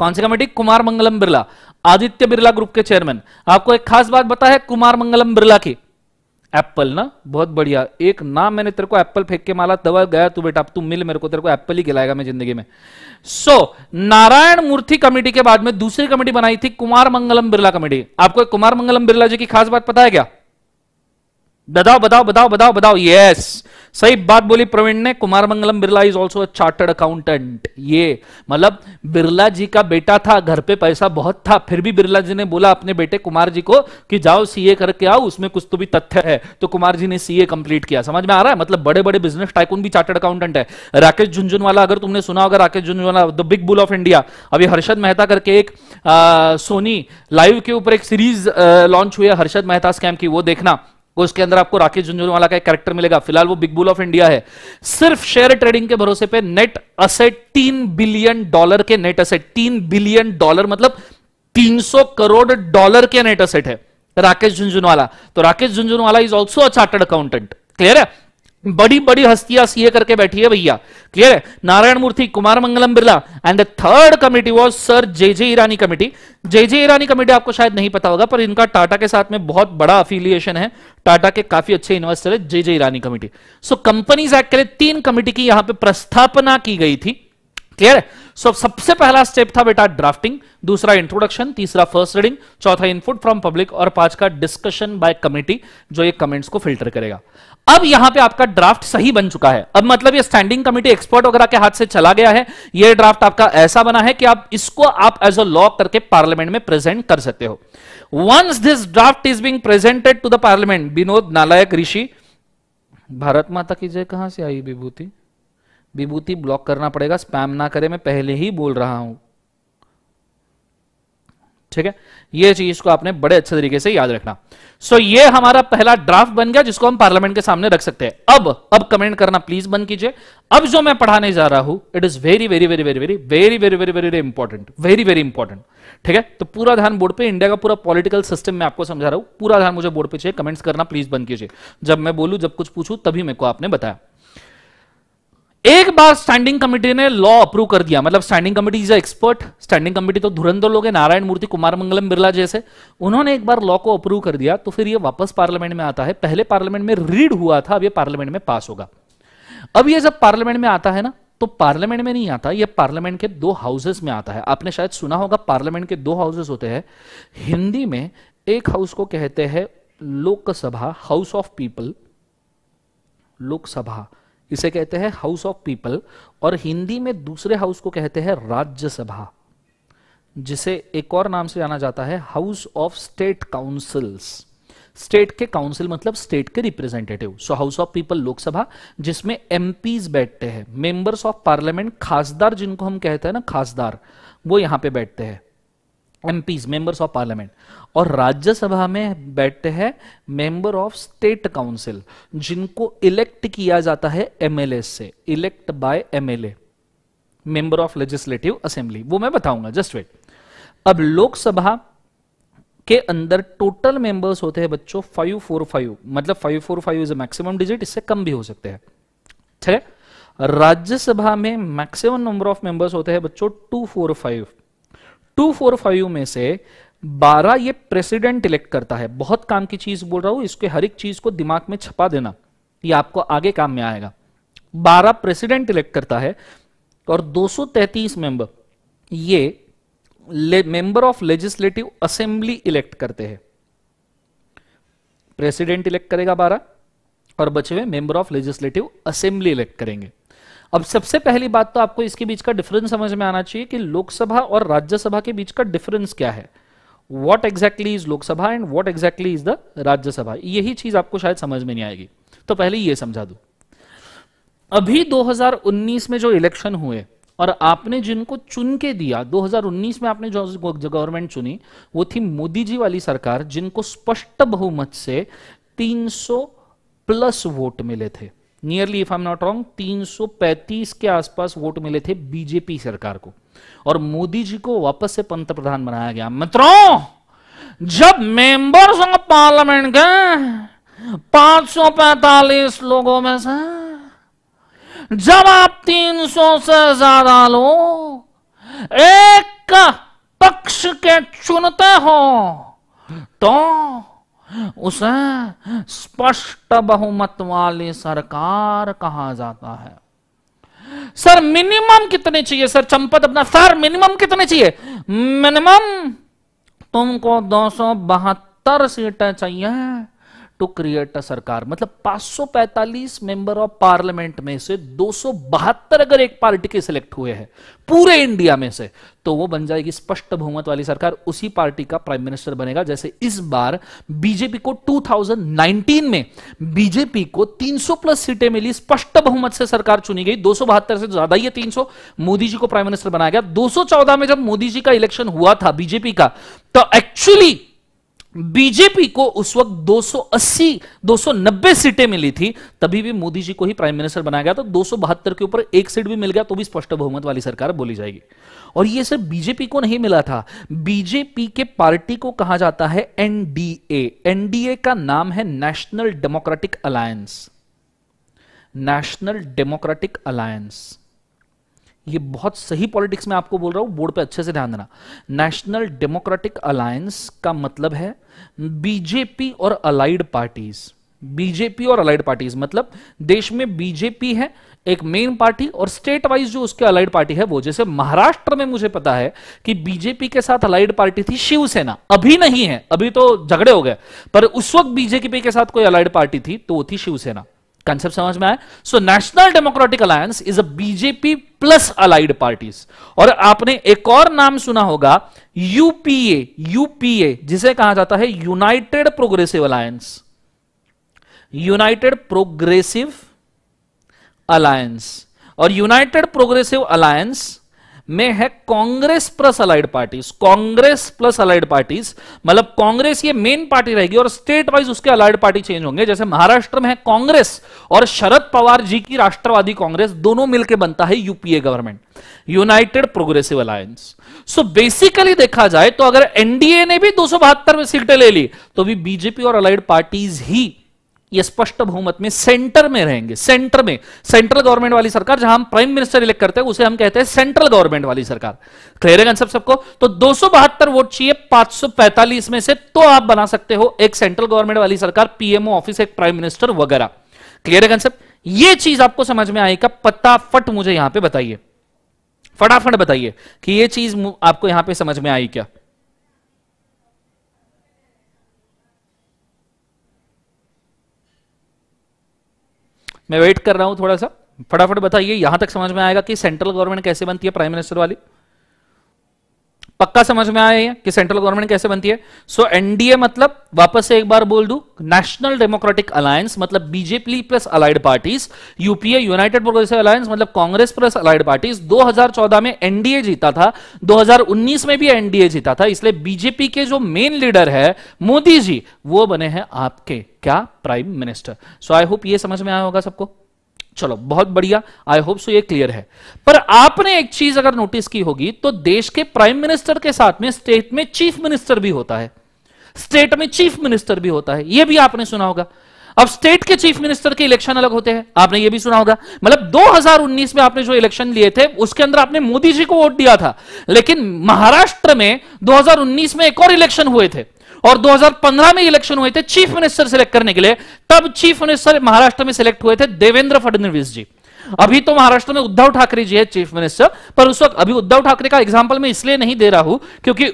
कौन सी कमेटी कुमार मंगलम बिरला आदित्य बिरला ग्रुप के चेयरमैन आपको एक खास बात बता है कुमार मंगलम बिरला की एप्पल ना बहुत बढ़िया एक नाम मैंने तेरे को एप्पल फेंक के माला दवा गया तू बेटा तू मिल मेरे को तेरे को एप्पल ही खिलाएगा मैं जिंदगी में so so, Narayana Murthy committee के बाद में दूसरी कमेटी बनाई थी कुमार मंगलम बिरला कमेटी आपको कुमार मंगलम बिरला जी की खास बात पता है क्या बताओ बताओ बताओ बताओ बताओ यस सही बात बोली प्रवीण ने Kumar Mangalam Birla is also chartered accountant ये मतलब बिरला जी का बेटा था घर पे पैसा बहुत था फिर भी बिरला जी ने बोला अपने बेटे कुमार जी को कि जाओ सीए करके आओ उसमें कुछ तो भी तथ्य है तो कुमार जी ने सीए कंप्लीट किया समझ में आ रहा है मतलब बड़े बड़े बिजनेस टाइकून भी चार्टर्ड अकाउंटेंट है राकेश झुंझुनवाला अगर तुमने सुना होगा Rakesh Jhunjhunwala the big bull of India अभी हर्षद मेहता करके एक सोनी लाइव के ऊपर एक सीरीज लॉन्च हुई है हर्षद मेहता स्कैम की वो देखना वो उसके अंदर आपको राकेश झुंझुनवाला का एक कैरेक्टर मिलेगा फिलहाल वो बिग बुल ऑफ इंडिया है सिर्फ शेयर ट्रेडिंग के भरोसे पे नेट असेट तीन बिलियन डॉलर के नेट असेट तीन बिलियन डॉलर मतलब 300 करोड़ डॉलर के नेट असेट है राकेश झुंझुनवाला तो Rakesh Jhunjhunwala is also a chartered accountant clear है बड़ी बड़ी हस्तियां सीए करके बैठी है भैया क्लियर है Narayana Murthy Kumar Mangalam Birla and the third committee was sir J J Irani committee J J Irani committee आपको शायद नहीं पता होगा पर इनका टाटा के साथ में बहुत बड़ा अफिलियशन है टाटा के काफी अच्छे इन्वेस्टर है J J Irani committee so companies act के लिए तीन कमेटी की यहां पर प्रस्थापना की गई थी क्लियर है सो so, सबसे पहला स्टेप था बेटा ड्राफ्टिंग दूसरा इंट्रोडक्शन तीसरा फर्स्ट रीडिंग चौथा इनपुट फ्रॉम पब्लिक और पांच का डिस्कशन बाय कमेटी जो ये कमेंट्स को फिल्टर करेगा अब यहां पे आपका ड्राफ्ट सही बन चुका है अब मतलब ये स्टैंडिंग कमिटी एक्सपर्ट वगैरह के हाथ से चला गया है ये ड्राफ्ट आपका ऐसा बना है कि आप इसको आप एज अ लॉ करके पार्लियामेंट में प्रेजेंट कर सकते हो once this draft is being presented to the parliament Vinod नालायक ऋषि भारत माता की जय कहां से आई विभूति विभूति ब्लॉक करना पड़ेगा स्पैम ना करे मैं पहले ही बोल रहा हूं ठीक है ये चीज को आपने बड़े अच्छे तरीके से याद रखना सो यह ये हमारा पहला ड्राफ्ट बन गया जिसको हम पार्लियामेंट के सामने रख सकते हैं अब अब कमेंट करना प्लीज बंद कीजिए अब जो मैं पढ़ाने जा रहा हूं it is very very very very very very very very very important very very important ठीक है तो पूरा ध्यान बोर्ड पे इंडिया का पूरा पॉलिटिकल सिस्टम मैं आपको समझा रहा हूं पूरा ध्यान मुझे बोर्ड पे चाहिए कमेंट्स करना प्लीज बंद कीजिए जब मैं बोलू जब कुछ पूछू तभी मेरे को आपने बताया एक बार स्टैंडिंग कमेटी ने लॉ अप्रूव कर दिया मतलब standing committee is expert standing committee तो धुरंधर लोग हैं नारायण मूर्ति कुमार मंगलम बिरला जैसे उन्होंने एक बार लॉ को अप्रूव कर दिया तो फिर ये वापस पार्लियामेंट में आता है पहले पार्लियामेंट में रीड हुआ था अब ये पार्लियामेंट में पास होगा अब ये जब पार्लियामेंट में आता है ना तो पार्लियामेंट में नहीं आता यह पार्लियामेंट के दो हाउसेस में आता है आपने शायद सुना होगा पार्लियामेंट के दो हाउसेस होते हैं हिंदी में एक हाउस को कहते हैं Lok Sabha house of people Lok Sabha इसे कहते हैं हाउस ऑफ पीपल और हिंदी में दूसरे हाउस को कहते हैं राज्यसभा जिसे एक और नाम से जाना जाता है house of state councils state के काउंसिल मतलब स्टेट के representative so house of people Lok Sabha जिसमें एमपीज बैठते हैं मेंबर्स ऑफ पार्लियामेंट खासदार जिनको हम कहते हैं ना खासदार वो यहां पे बैठते हैं एम मेंबर्स ऑफ पार्लियामेंट और राज्यसभा में बैठते हैं मेंबर ऑफ स्टेट काउंसिल जिनको इलेक्ट किया जाता है एमएलए से elect by MLA member of legislative assembly वो मैं बताऊंगा जस्ट वेट अब लोकसभा के अंदर टोटल मेंबर्स होते हैं बच्चों फाइव फोर फाइव मतलब five four five is maximum digit इससे कम भी हो सकते हैं ठीक है राज्यसभा में मैक्सिमम नंबर ऑफ मेंबर्स होते हैं बच्चों two four five two four five में से बारह ये प्रेसिडेंट इलेक्ट करता है बहुत काम की चीज बोल रहा हूं इसके हर एक चीज को दिमाग में छपा देना ये आपको आगे काम में आएगा बारह प्रेसिडेंट इलेक्ट करता है और तैतीस मेंबर ये member of legislative assembly elect करते हैं प्रेसिडेंट इलेक्ट करेगा बारह और बचे हुए member of legislative assembly elect करेंगे अब सबसे पहली बात तो आपको इसके बीच का डिफरेंस समझ में आना चाहिए कि लोकसभा और राज्यसभा के बीच का डिफरेंस क्या है what exactly is Lok Sabha and what exactly is the Rajya Sabha यही चीज आपको शायद समझ में नहीं आएगी तो पहले ये समझा दू अभी 2019 में जो इलेक्शन हुए और आपने जिनको चुन के दिया 2019 में आपने जो गवर्नमेंट चुनी वो थी मोदी जी वाली सरकार जिनको स्पष्ट बहुमत से 300 प्लस वोट मिले थे nearly if I am not wrong 335 के आसपास वोट मिले थे बीजेपी सरकार को और मोदी जी को वापस से पंत प्रधान बनाया गया मित्रों जब मेंबर्स ऑफ पार्लियामेंट के 545 लोगों में से जब आप 300 से ज्यादा लोग एक पक्ष के चुनते हो तो उसे स्पष्ट बहुमत वाली सरकार कहा जाता है सर मिनिमम कितने चाहिए सर चंपत अपना सर मिनिमम कितने चाहिए मिनिमम तुमको दो सौ बहत्तर सीटें चाहिए टू क्रिएट अ सरकार मतलब 545 मेंबर ऑफ पार्लियामेंट में से दो अगर एक पार्टी के सिलेक्ट हुए हैं पूरे इंडिया में से तो वो बन जाएगी स्पष्ट बहुमत वाली सरकार उसी पार्टी का प्राइम मिनिस्टर बनेगा जैसे इस बार बीजेपी को 2019 में बीजेपी को 300 प्लस सीटें मिली स्पष्ट बहुमत से सरकार चुनी गई दो से ज्यादा ही है 300 मोदी जी को प्राइम मिनिस्टर बनाया गया दो में जब मोदी जी का इलेक्शन हुआ था बीजेपी का तो एक्चुअली बीजेपी को उस वक्त 280 290 सीटें मिली थी तभी भी मोदी जी को ही प्राइम मिनिस्टर बनाया गया तो दो के ऊपर एक सीट भी मिल गया तो भी स्पष्ट बहुमत वाली सरकार बोली जाएगी और ये सिर्फ बीजेपी को नहीं मिला था बीजेपी के पार्टी को कहा जाता है एनडीए एनडीए का नाम है national democratic alliance national democratic alliance ये बहुत सही पॉलिटिक्स में आपको बोल रहा हूं बोर्ड पे अच्छे से ध्यान देना नेशनल डेमोक्रेटिक अलायंस का मतलब है बीजेपी और अलाइड पार्टीज बीजेपी और अलाइड पार्टीज मतलब देश में बीजेपी है एक मेन पार्टी और स्टेट वाइज जो उसके अलाइड पार्टी है वो जैसे महाराष्ट्र में मुझे पता है कि बीजेपी के साथ अलाइड पार्टी थी शिवसेना अभी नहीं है अभी तो झगड़े हो गए पर उस वक्त बीजेपी के साथ कोई अलाइड पार्टी थी तो वो थी शिवसेना कंसेप्ट समझ में आया so national democratic alliance is a BJP plus allied parties और आपने एक और नाम सुना होगा यूपीए यूपीए जिसे कहा जाता है united progressive alliance united progressive alliance और यूनाइटेड प्रोग्रेसिव अलायंस में है Congress plus allied parties Congress plus allied parties मतलब कांग्रेस ये मेन पार्टी रहेगी और स्टेट वाइज उसके अलाइड पार्टी चेंज होंगे जैसे महाराष्ट्र में है कांग्रेस और शरद पवार जी की राष्ट्रवादी कांग्रेस दोनों मिलकर बनता है UPA government united progressive alliance so basically देखा जाए तो अगर एनडीए ने भी दो सीटें ले ली तो भी बीजेपी और अलाइड पार्टीज ही ये स्पष्ट बहुमत में सेंटर में रहेंगे सेंटर में सेंट्रल गवर्नमेंट वाली सरकार जहां हम प्राइम मिनिस्टर इलेक्ट करते हैं उसे हम कहते हैं सेंट्रल गवर्नमेंट वाली सरकार क्लियर है सब सबको तो दो वोट चाहिए 545 में से तो आप बना सकते हो एक सेंट्रल गवर्नमेंट वाली सरकार पीएमओ ऑफिस एक प्राइम मिनिस्टर वगैरह क्लियर है कंसेप्ट यह चीज आपको समझ में आएगा फटाफट मुझे यहां पर बताइए फटाफट बताइए कि यह चीज आपको यहां पर समझ में आई क्या मैं वेट कर रहा हूं थोड़ा सा फटाफट बताइए यहां तक समझ में आएगा कि सेंट्रल गवर्नमेंट कैसे बनती है प्राइम मिनिस्टर वाली पक्का समझ में आया कि सेंट्रल गवर्नमेंट कैसे बनती है सो so, एनडीए मतलब वापस से एक बार बोल दू नेशनल डेमोक्रेटिक अलायंस मतलब BJP plus allied parties UPA united progressive alliance मतलब कांग्रेस प्लस अलाइड पार्टीज 2014 में एनडीए जीता था 2019 में भी एनडीए जीता था इसलिए बीजेपी के जो मेन लीडर है मोदी जी वो बने हैं आपके क्या prime minister so I hope ये समझ में आया होगा सबको चलो बहुत बढ़िया आई होप सो ये क्लियर है पर आपने एक चीज अगर नोटिस की होगी तो देश के प्राइम मिनिस्टर के साथ में स्टेट में चीफ मिनिस्टर भी होता है स्टेट में चीफ मिनिस्टर भी होता है यह भी आपने सुना होगा अब स्टेट के चीफ मिनिस्टर के इलेक्शन अलग होते हैं आपने ये भी सुना होगा मतलब 2019 में आपने जो इलेक्शन लिए थे उसके अंदर आपने मोदी जी को वोट दिया था लेकिन महाराष्ट्र में 2019 में एक और इलेक्शन हुए थे और 2015 में इलेक्शन हुए थे चीफ मिनिस्टर सिलेक्ट करने के लिए तब चीफ मिनिस्टर महाराष्ट्र में सिलेक्ट हुए थे देवेंद्र फडणवीस जी अभी तो महाराष्ट्र में उद्धव ठाकरे जी है चीफ मिनिस्टर पर उस वक्त अभी उद्धव ठाकरे का एग्जाम्पल मैं इसलिए नहीं दे रहा हूं क्योंकि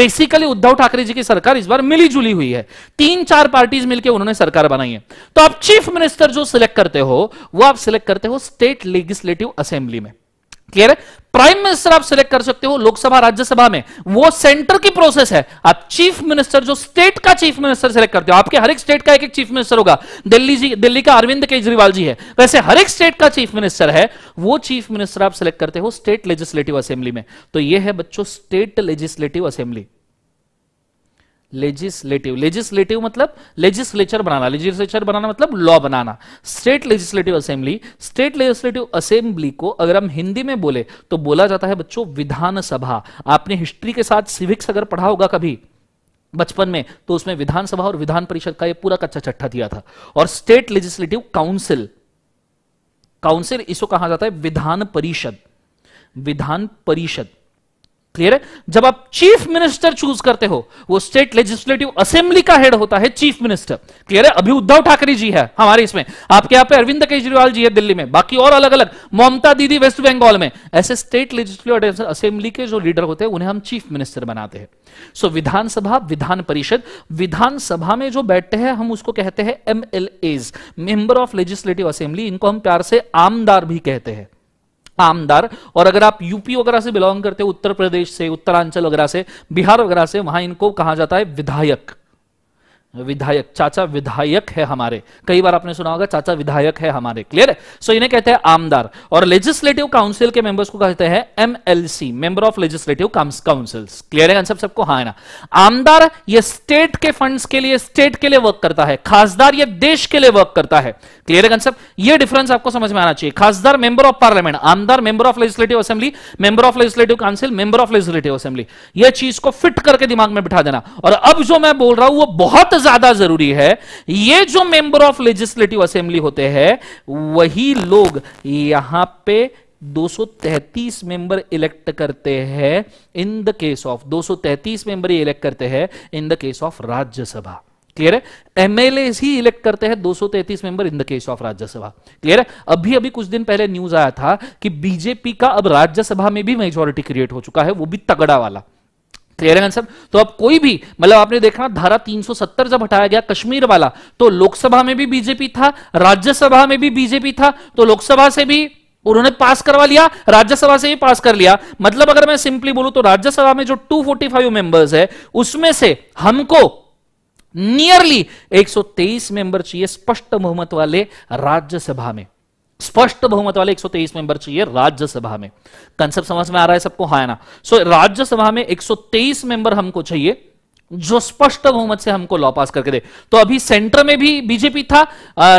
बेसिकली उद्धव ठाकरे जी की सरकार इस बार मिली जुली हुई है तीन चार पार्टीज मिलकर उन्होंने सरकार बनाई है तो आप चीफ मिनिस्टर जो सिलेक्ट करते हो वो आप सिलेक्ट करते हो स्टेट लेजिस्लेटिव असेंबली में क्लियर है प्राइम मिनिस्टर आप सिलेक्ट कर सकते हो लोकसभा राज्यसभा में वो सेंटर की प्रोसेस है आप चीफ मिनिस्टर जो स्टेट का चीफ मिनिस्टर सिलेक्ट करते हो आपके हर एक स्टेट का एक एक चीफ मिनिस्टर होगा दिल्ली जी दिल्ली का अरविंद केजरीवाल जी है वैसे हर एक स्टेट का चीफ मिनिस्टर है वो चीफ मिनिस्टर आप सिलेक्ट करते हो स्टेट लेजिस्लेटिव असेंबली में तो यह है बच्चों state legislative assembly legislative legislative मतलब लेजिस्लेचर बनाना लेजिस्लेचर बनाना मतलब लॉ बनाना state legislative assembly state legislative assembly को अगर हम हिंदी में बोले तो बोला जाता है बच्चों विधानसभा आपने हिस्ट्री के साथ सिविक्स अगर पढ़ा होगा कभी बचपन में तो उसमें विधानसभा और विधान परिषद का ये पूरा कच्चा चट्टा दिया था और स्टेट लेजिस्लेटिव काउंसिल काउंसिल इसको कहा जाता है विधान परिषद विधान परिषद क्लियर है जब आप चीफ मिनिस्टर चूज करते हो वो स्टेट लेजिस्लेटिव असेंबली का हेड होता है चीफ मिनिस्टर क्लियर है अभी उद्धव ठाकरे जी है हमारे इसमें आपके यहां पे अरविंद केजरीवाल जी है दिल्ली में बाकी और अलग अलग ममता दीदी वेस्ट बंगाल में ऐसे स्टेट लेजिस्लेटिव असेंबली के जो लीडर होते हैं उन्हें हम चीफ मिनिस्टर बनाते हैं सो so, विधानसभा विधान परिषद विधानसभा में जो बैठते हैं हम उसको कहते हैं M member of legislative assembly इनको हम प्यार से आमदार भी कहते हैं आमदार और अगर आप यूपी वगैरह से बिलोंग करते हो उत्तर प्रदेश से उत्तरांचल वगैरह से बिहार वगैरह से वहां इनको कहा जाता है विधायक विधायक चाचा विधायक है हमारे कई बार आपने सुना होगा चाचा विधायक है हमारे क्लियर है सो इन्हें कहते हैं आमदार और लेजिस्लेटिव काउंसिल के मेंबर्स को कहते हैं MLC member of legislative councils clear है कंसेप्ट सबको हाँ ना आमदार ये स्टेट के फंड्स के लिए स्टेट के लिए वर्क करता है खासदार ये देश के लिए वर्क करता है क्लियर है कंसेप्ट ये डिफरेंस आपको समझ में आना चाहिए खासदार मेंबर ऑफ पार्लियामेंट आमदार member of legislative assembly member of legislative council member of legislative assembly यह चीज को फिट करके दिमाग में बिठा देना और अब जो मैं बोल रहा हूं वो बहुत ज्यादा जरूरी है ये जो मेंबर ऑफ लेजिस्लेटिव असेंबली होते हैं वही लोग यहां पे 233 मेंबर इलेक्ट करते हैं in the case of 233 member ही इलेक्ट करते हैं in the case of Rajya Sabha clear है एमएलए ही इलेक्ट करते हैं 233 member in the case of Rajya Sabha clear है अभी अभी कुछ दिन पहले न्यूज आया था कि बीजेपी का अब राज्यसभा में भी मेजोरिटी क्रिएट हो चुका है वो भी तगड़ा वाला क्लियर है आंसर तो अब कोई भी मतलब आपने देखा धारा 370 जब हटाया गया कश्मीर वाला तो लोकसभा में भी बीजेपी था राज्यसभा में भी बीजेपी था तो लोकसभा से भी उन्होंने पास करवा लिया राज्यसभा से भी पास कर लिया मतलब अगर मैं सिंपली बोलूं तो राज्यसभा में जो 245 मेंबर्स है उसमें से हमको नियरली 123 मेंबर चाहिए स्पष्ट बहुमत वाले राज्यसभा में स्पष्ट बहुमत वाले 123 मेंबर चाहिए राज्यसभा में कंसेप्ट समझ में आ रहा है सबको हाँ ना सो so, राज्यसभा में 123 मेंबर हमको चाहिए जो स्पष्ट बहुमत से हमको लॉ पास करके दे तो अभी सेंटर में भी बीजेपी था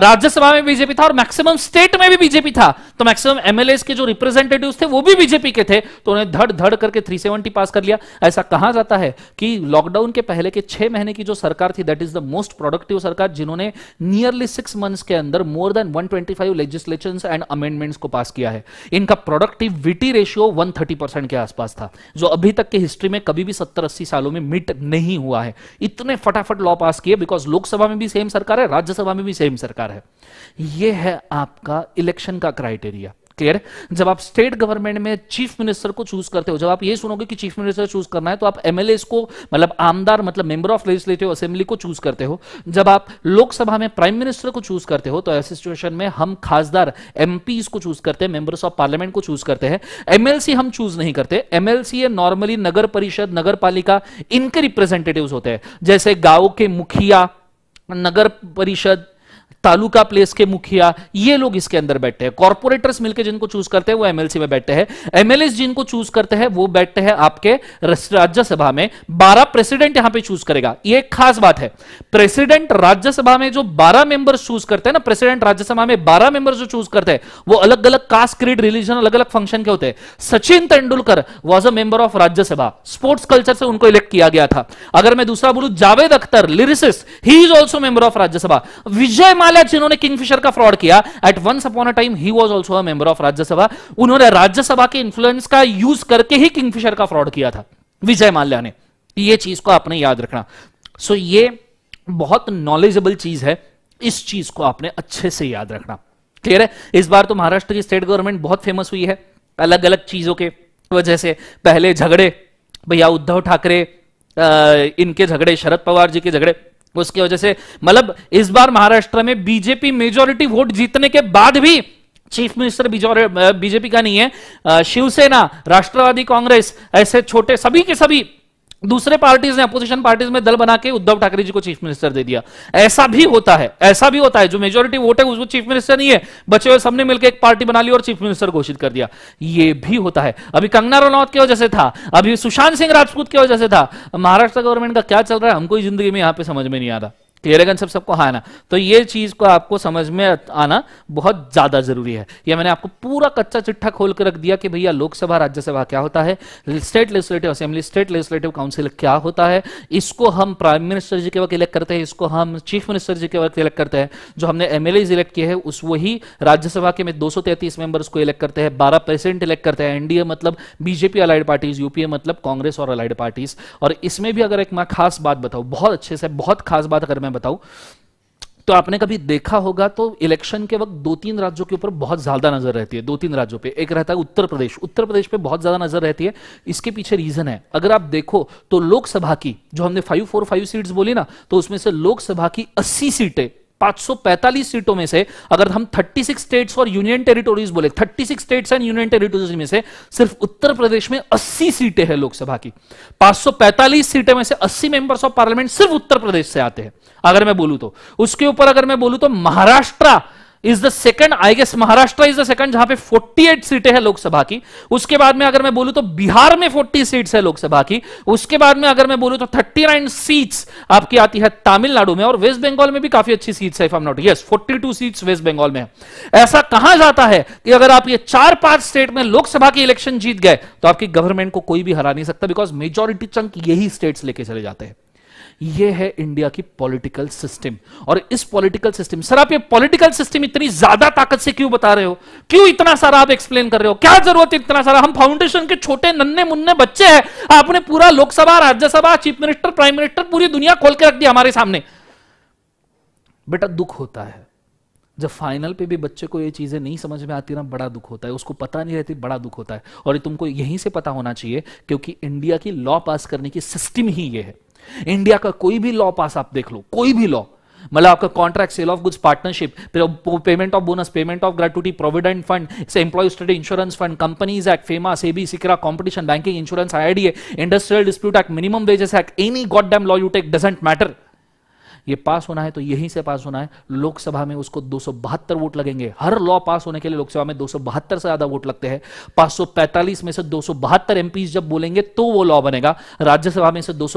राज्यसभा में बीजेपी था और मैक्सिमम स्टेट में भी बीजेपी था तो मैक्सिमम एमएलए के जो रिप्रेजेंटेटिव्स थे वो भी बीजेपी के थे तो उन्हें धड़ धड़ करके 370 पास कर लिया ऐसा कहा जाता है कि लॉकडाउन के पहले के छह महीने की जो सरकार थी that is the most productive सरकार जिन्होंने नियरली सिक्स मंथस के अंदर more than one twenty five and amendments को पास किया है इनका productivity ratio one thirty percent के आसपास था जो अभी तक की हिस्ट्री में कभी भी सत्तर अस्सी सालों में मिट नहीं हुआ है इतने फटाफट लॉ पास किए बिकॉज लोकसभा में भी सेम सरकार है राज्यसभा में भी सेम सरकार है यह है आपका इलेक्शन का क्राइटेरिया ईयर जब आप स्टेट गवर्नमेंट में चीफ मिनिस्टर को चूज करते हो जब आप ये सुनोगे कि चीफ मिनिस्टर चूज करना है तो आप एमएलए को मतलब आमदार मतलब मेंबर ऑफ लेजिस्लेटिव असेंबली को चूज करते हो जब आप लोकसभा में प्राइम मिनिस्टर को चूज करते हो तो ऐसे सिचुएशन में हम खासदार एमपी को चूज करते हैं मेंबर्स ऑफ पार्लियामेंट को चूज करते हैं एमएलसी हम चूज नहीं करते एमएलसी नॉर्मली नगर परिषद नगर पालिका इनके रिप्रेजेंटेटिव होते हैं जैसे गांव के मुखिया नगर परिषद तालुका प्लेस के मुखिया ये लोग इसके अंदर बैठे हैं कॉर्पोरेटर्स मिलकर जिनको चूज करते हैं वो एमएलसी में बैठे हैं एमएलए जिनको चूज करते हैं वो बैठे हैं आपके राज्यसभा में बारह प्रेसिडेंट यहां पर चूज करेगा ये एक खास बात है प्रेसिडेंट राज्यसभा में जो बारह मेंबर्स चूज करते हैं ना प्रेसिडेंट राज्यसभा में बारह मेंबर्स जो चूज करते हैं वो अलग अलग कास्ट क्रीड रिलीजन अलग अलग फंक्शन के होते हैं Sachin Tendulkar was a member of Rajya Sabha sports culture से उनको इलेक्ट किया गया था अगर मैं दूसरा बोलू Javed Akhtar lyricist he is also member of Rajya Sabha Vijay माल एलेक्स जिन्होंने किंगफिशर का फ्रॉड किया at once upon a time he was also a member of Rajya Sabha उन्होंने राज्यसभा के इन्फ्लुएंस का यूज करके ही किंगफिशर का फ्रॉड किया था विजय माल्या ने यह चीज को आपने याद रखना सो so, ये बहुत नॉलेजेबल चीज है इस चीज को आपने अच्छे से याद रखना क्लियर है इस बार तो महाराष्ट्र की स्टेट गवर्नमेंट बहुत फेमस हुई है अलग अलग चीजों के वजह से पहले झगड़े भैया उद्धव ठाकरे इनके झगड़े शरद पवार जी के झगड़े उसकी वजह से मतलब इस बार महाराष्ट्र में बीजेपी मेजोरिटी वोट जीतने के बाद भी चीफ मिनिस्टर बीजेपी का नहीं है शिवसेना राष्ट्रवादी कांग्रेस ऐसे छोटे सभी के सभी दूसरे पार्टीज ने अपोजिशन पार्टीज में दल बना के उद्धव ठाकरे जी को चीफ मिनिस्टर दे दिया ऐसा भी होता है ऐसा भी होता है जो मेजोरिटी वोट है उसको चीफ मिनिस्टर नहीं है बचे हुए सबने मिलकर एक पार्टी बना ली और चीफ मिनिस्टर घोषित कर दिया ये भी होता है अभी कंगना रनौत की वजह से था अभी सुशांत सिंह राजपूत की वजह से था महाराष्ट्र गवर्नमेंट का क्या चल रहा है हमको जिंदगी में यहां पर समझ में नहीं आ रहा क्लियर है सब सबको हाँ ना तो ये चीज को आपको समझ में आना बहुत ज्यादा जरूरी है ये मैंने आपको पूरा कच्चा चिट्ठा खोल कर रख दिया कि भैया लोकसभा राज्यसभा क्या होता है state legislative assembly state legislative council क्या होता है इसको हम प्राइम मिनिस्टर जी के वक्त इलेक्ट करते हैं इसको हम चीफ मिनिस्टर जी के वक्त इलेक्ट करते हैं जो हमने एमएलए इलेक्ट किए हैं उस वही राज्यसभा के में दो मेंबर्स को इलेक्ट करते हैं बारह प्रेसिडेंट इलेक्ट करते हैं एनडीए मतलब बीजेपी अलाइड पार्टीज यूपीए मतलब कांग्रेस और अलाइड पार्टीज और इसमें भी अगर एक मैं खास बात बताऊँ बहुत अच्छे से बहुत खास बात अगर मैं बताऊं तो आपने कभी देखा होगा तो इलेक्शन के वक्त दो तीन राज्यों के ऊपर बहुत ज्यादा नजर रहती है दो तीन राज्यों पे एक रहता है उत्तर प्रदेश उत्तर प्रदेश पे बहुत ज्यादा नजर रहती है इसके पीछे रीजन है अगर आप देखो तो लोकसभा की जो हमने फाइव फोर फाइव सीट्स बोली ना तो उसमें से लोकसभा की अस्सी सीटें 545 सीटों में से अगर हम 36 स्टेट्स और यूनियन टेरिटोरीज बोले 36 स्टेट्स एंड यूनियन टेरिटोरीज में से सिर्फ उत्तर प्रदेश में 80 सीटें हैं लोकसभा की 545 सीटें में से 80 मेंबर्स ऑफ पार्लियामेंट सिर्फ उत्तर प्रदेश से आते हैं अगर मैं बोलूं तो उसके ऊपर अगर मैं बोलूं तो Maharashtra is the second I guess Maharashtra is the second जहां पे 48 सीटें हैं लोकसभा की उसके बाद में अगर मैं बोलूं तो बिहार में 40 सीट्स है लोकसभा की उसके बाद में अगर मैं बोलूं तो 39 सीट्स तो आपकी आती है तमिलनाडु में और वेस्ट बंगाल में भी काफी अच्छी सीट्स है not yes 42 seats West Bengal में ऐसा कहा जाता है कि अगर आप ये चार पांच स्टेट में लोकसभा की इलेक्शन जीत गए तो आपकी गवर्नमेंट को कोई भी हरा नहीं सकता बिकॉज मेजोरिटी चंक यही स्टेट्स लेके चले जाते हैं ये है इंडिया की पॉलिटिकल सिस्टम और इस पॉलिटिकल सिस्टम सर आप ये पॉलिटिकल सिस्टम इतनी ज्यादा ताकत से क्यों बता रहे हो क्यों इतना सारा आप एक्सप्लेन कर रहे हो क्या जरूरत है इतना सारा हम फाउंडेशन के छोटे नन्हे मुन्ने बच्चे हैं आपने पूरा Lok Sabha Rajya Sabha chief minister prime minister पूरी दुनिया खोल के रख दिया हमारे सामने बेटा दुख होता है जब फाइनल पे भी बच्चे को ये चीज़ें नहीं समझ में आती ना बड़ा दुख होता है उसको पता नहीं रहती बड़ा दुख होता है और तुमको यहीं से पता होना चाहिए क्योंकि इंडिया की लॉ पास करने की सिस्टम ही ये है इंडिया का कोई भी लॉ पास आप देख लो कोई भी लॉ मतलब आपका contract sale of goods partnership payment of bonus payment of gratuity provident fund employ state insurance fund companies act FEMA SEBI सिकरा competition banking insurance ID industrial dispute act minimum wages act any god damn law you take doesn't matter ये pass होना है तो यहीं से पास होना है लोकसभा में उसको दो वोट लगेंगे हर लॉ पास होने के लिए लोकसभा में दो से ज्यादा वोट लगते हैं पांच में से दो सौ जब बोलेंगे तो वो लॉ बनेगा राज्यसभा में से दो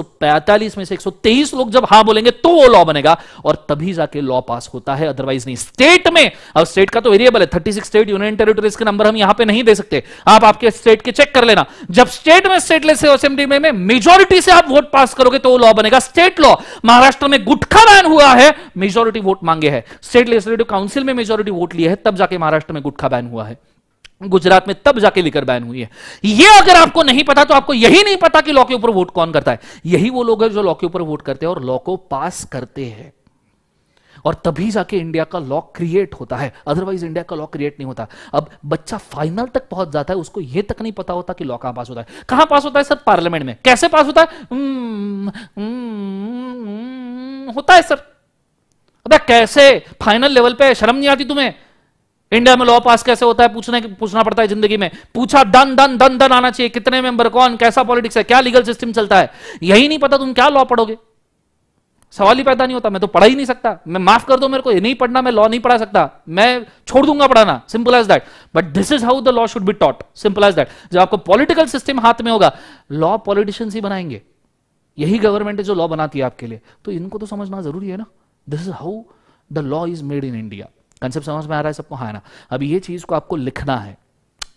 में से एक लोग जब हां बोलेंगे तो वो लॉ बनेगा और तभी जाके लॉ पास होता है अदरवाइज नहीं स्टेट में अब स्टेट का तो वेरिएबल है सिक्स स्टेट यूनियन टेरिटोरीज के नंबर हम यहां पे नहीं दे सकते आप आपके स्टेट के चेक कर लेना जब स्टेट में स्टेट असेंबली में मेजोरिटी से आप वोट पास करोगे तो वो लॉ बनेगा स्टेट लॉ महाराष्ट्र में गुटखा बैन हुआ है मेजोरिटी वोट मांगे है स्टेट लेजिस्लेटिव काउंसिल में मेजोरिटी वोट लिया है तब जाके महाराष्ट्र में गुटखा बैन हुआ है गुजरात में तब जाके लेकर बैन हुई है ये अगर आपको नहीं पता तो आपको यही नहीं पता कि लॉ के ऊपर वोट कौन करता है यही वो लोग हैं जो लॉ के ऊपर वोट करते हैं और लॉ को पास करते हैं और तभी जाके इंडिया का लॉ क्रिएट होता है अदरवाइज इंडिया का लॉ क्रिएट नहीं होता अब बच्चा फाइनल तक पहुंच जाता है उसको यह तक नहीं पता होता कि लॉ कहां पास होता है कहां पास होता है सर पार्लियामेंट में कैसे पास होता है हम्म, हम्म, होता है सर अबे कैसे फाइनल लेवल पे शर्म नहीं आती तुम्हें इंडिया में लॉ पास कैसे होता है पूछने पूछना पड़ता है जिंदगी में पूछा डन डन डन डन आना चाहिए कितने मेंबर कौन कैसा पॉलिटिक्स है क्या लीगल सिस्टम चलता है यही नहीं पता तुम क्या लॉ पढ़ोगे सवाल ही पैदा नहीं होता मैं तो पढ़ा ही नहीं सकता मैं माफ कर दो मेरे को ये नहीं पढ़ना मैं लॉ नहीं पढ़ा सकता मैं छोड़ दूंगा पढ़ाना simple as that but this is how the law should be taught simple as that जब आपको पॉलिटिकल सिस्टम हाथ में होगा लॉ पॉलिटिशियंस ही बनाएंगे यही गवर्नमेंट है जो लॉ बनाती है आपके लिए तो इनको तो समझना जरूरी है ना this is how the law is made in India concept समझ में आ रहा है सबको हाँ ना अब ये चीज़ को आपको लिखना है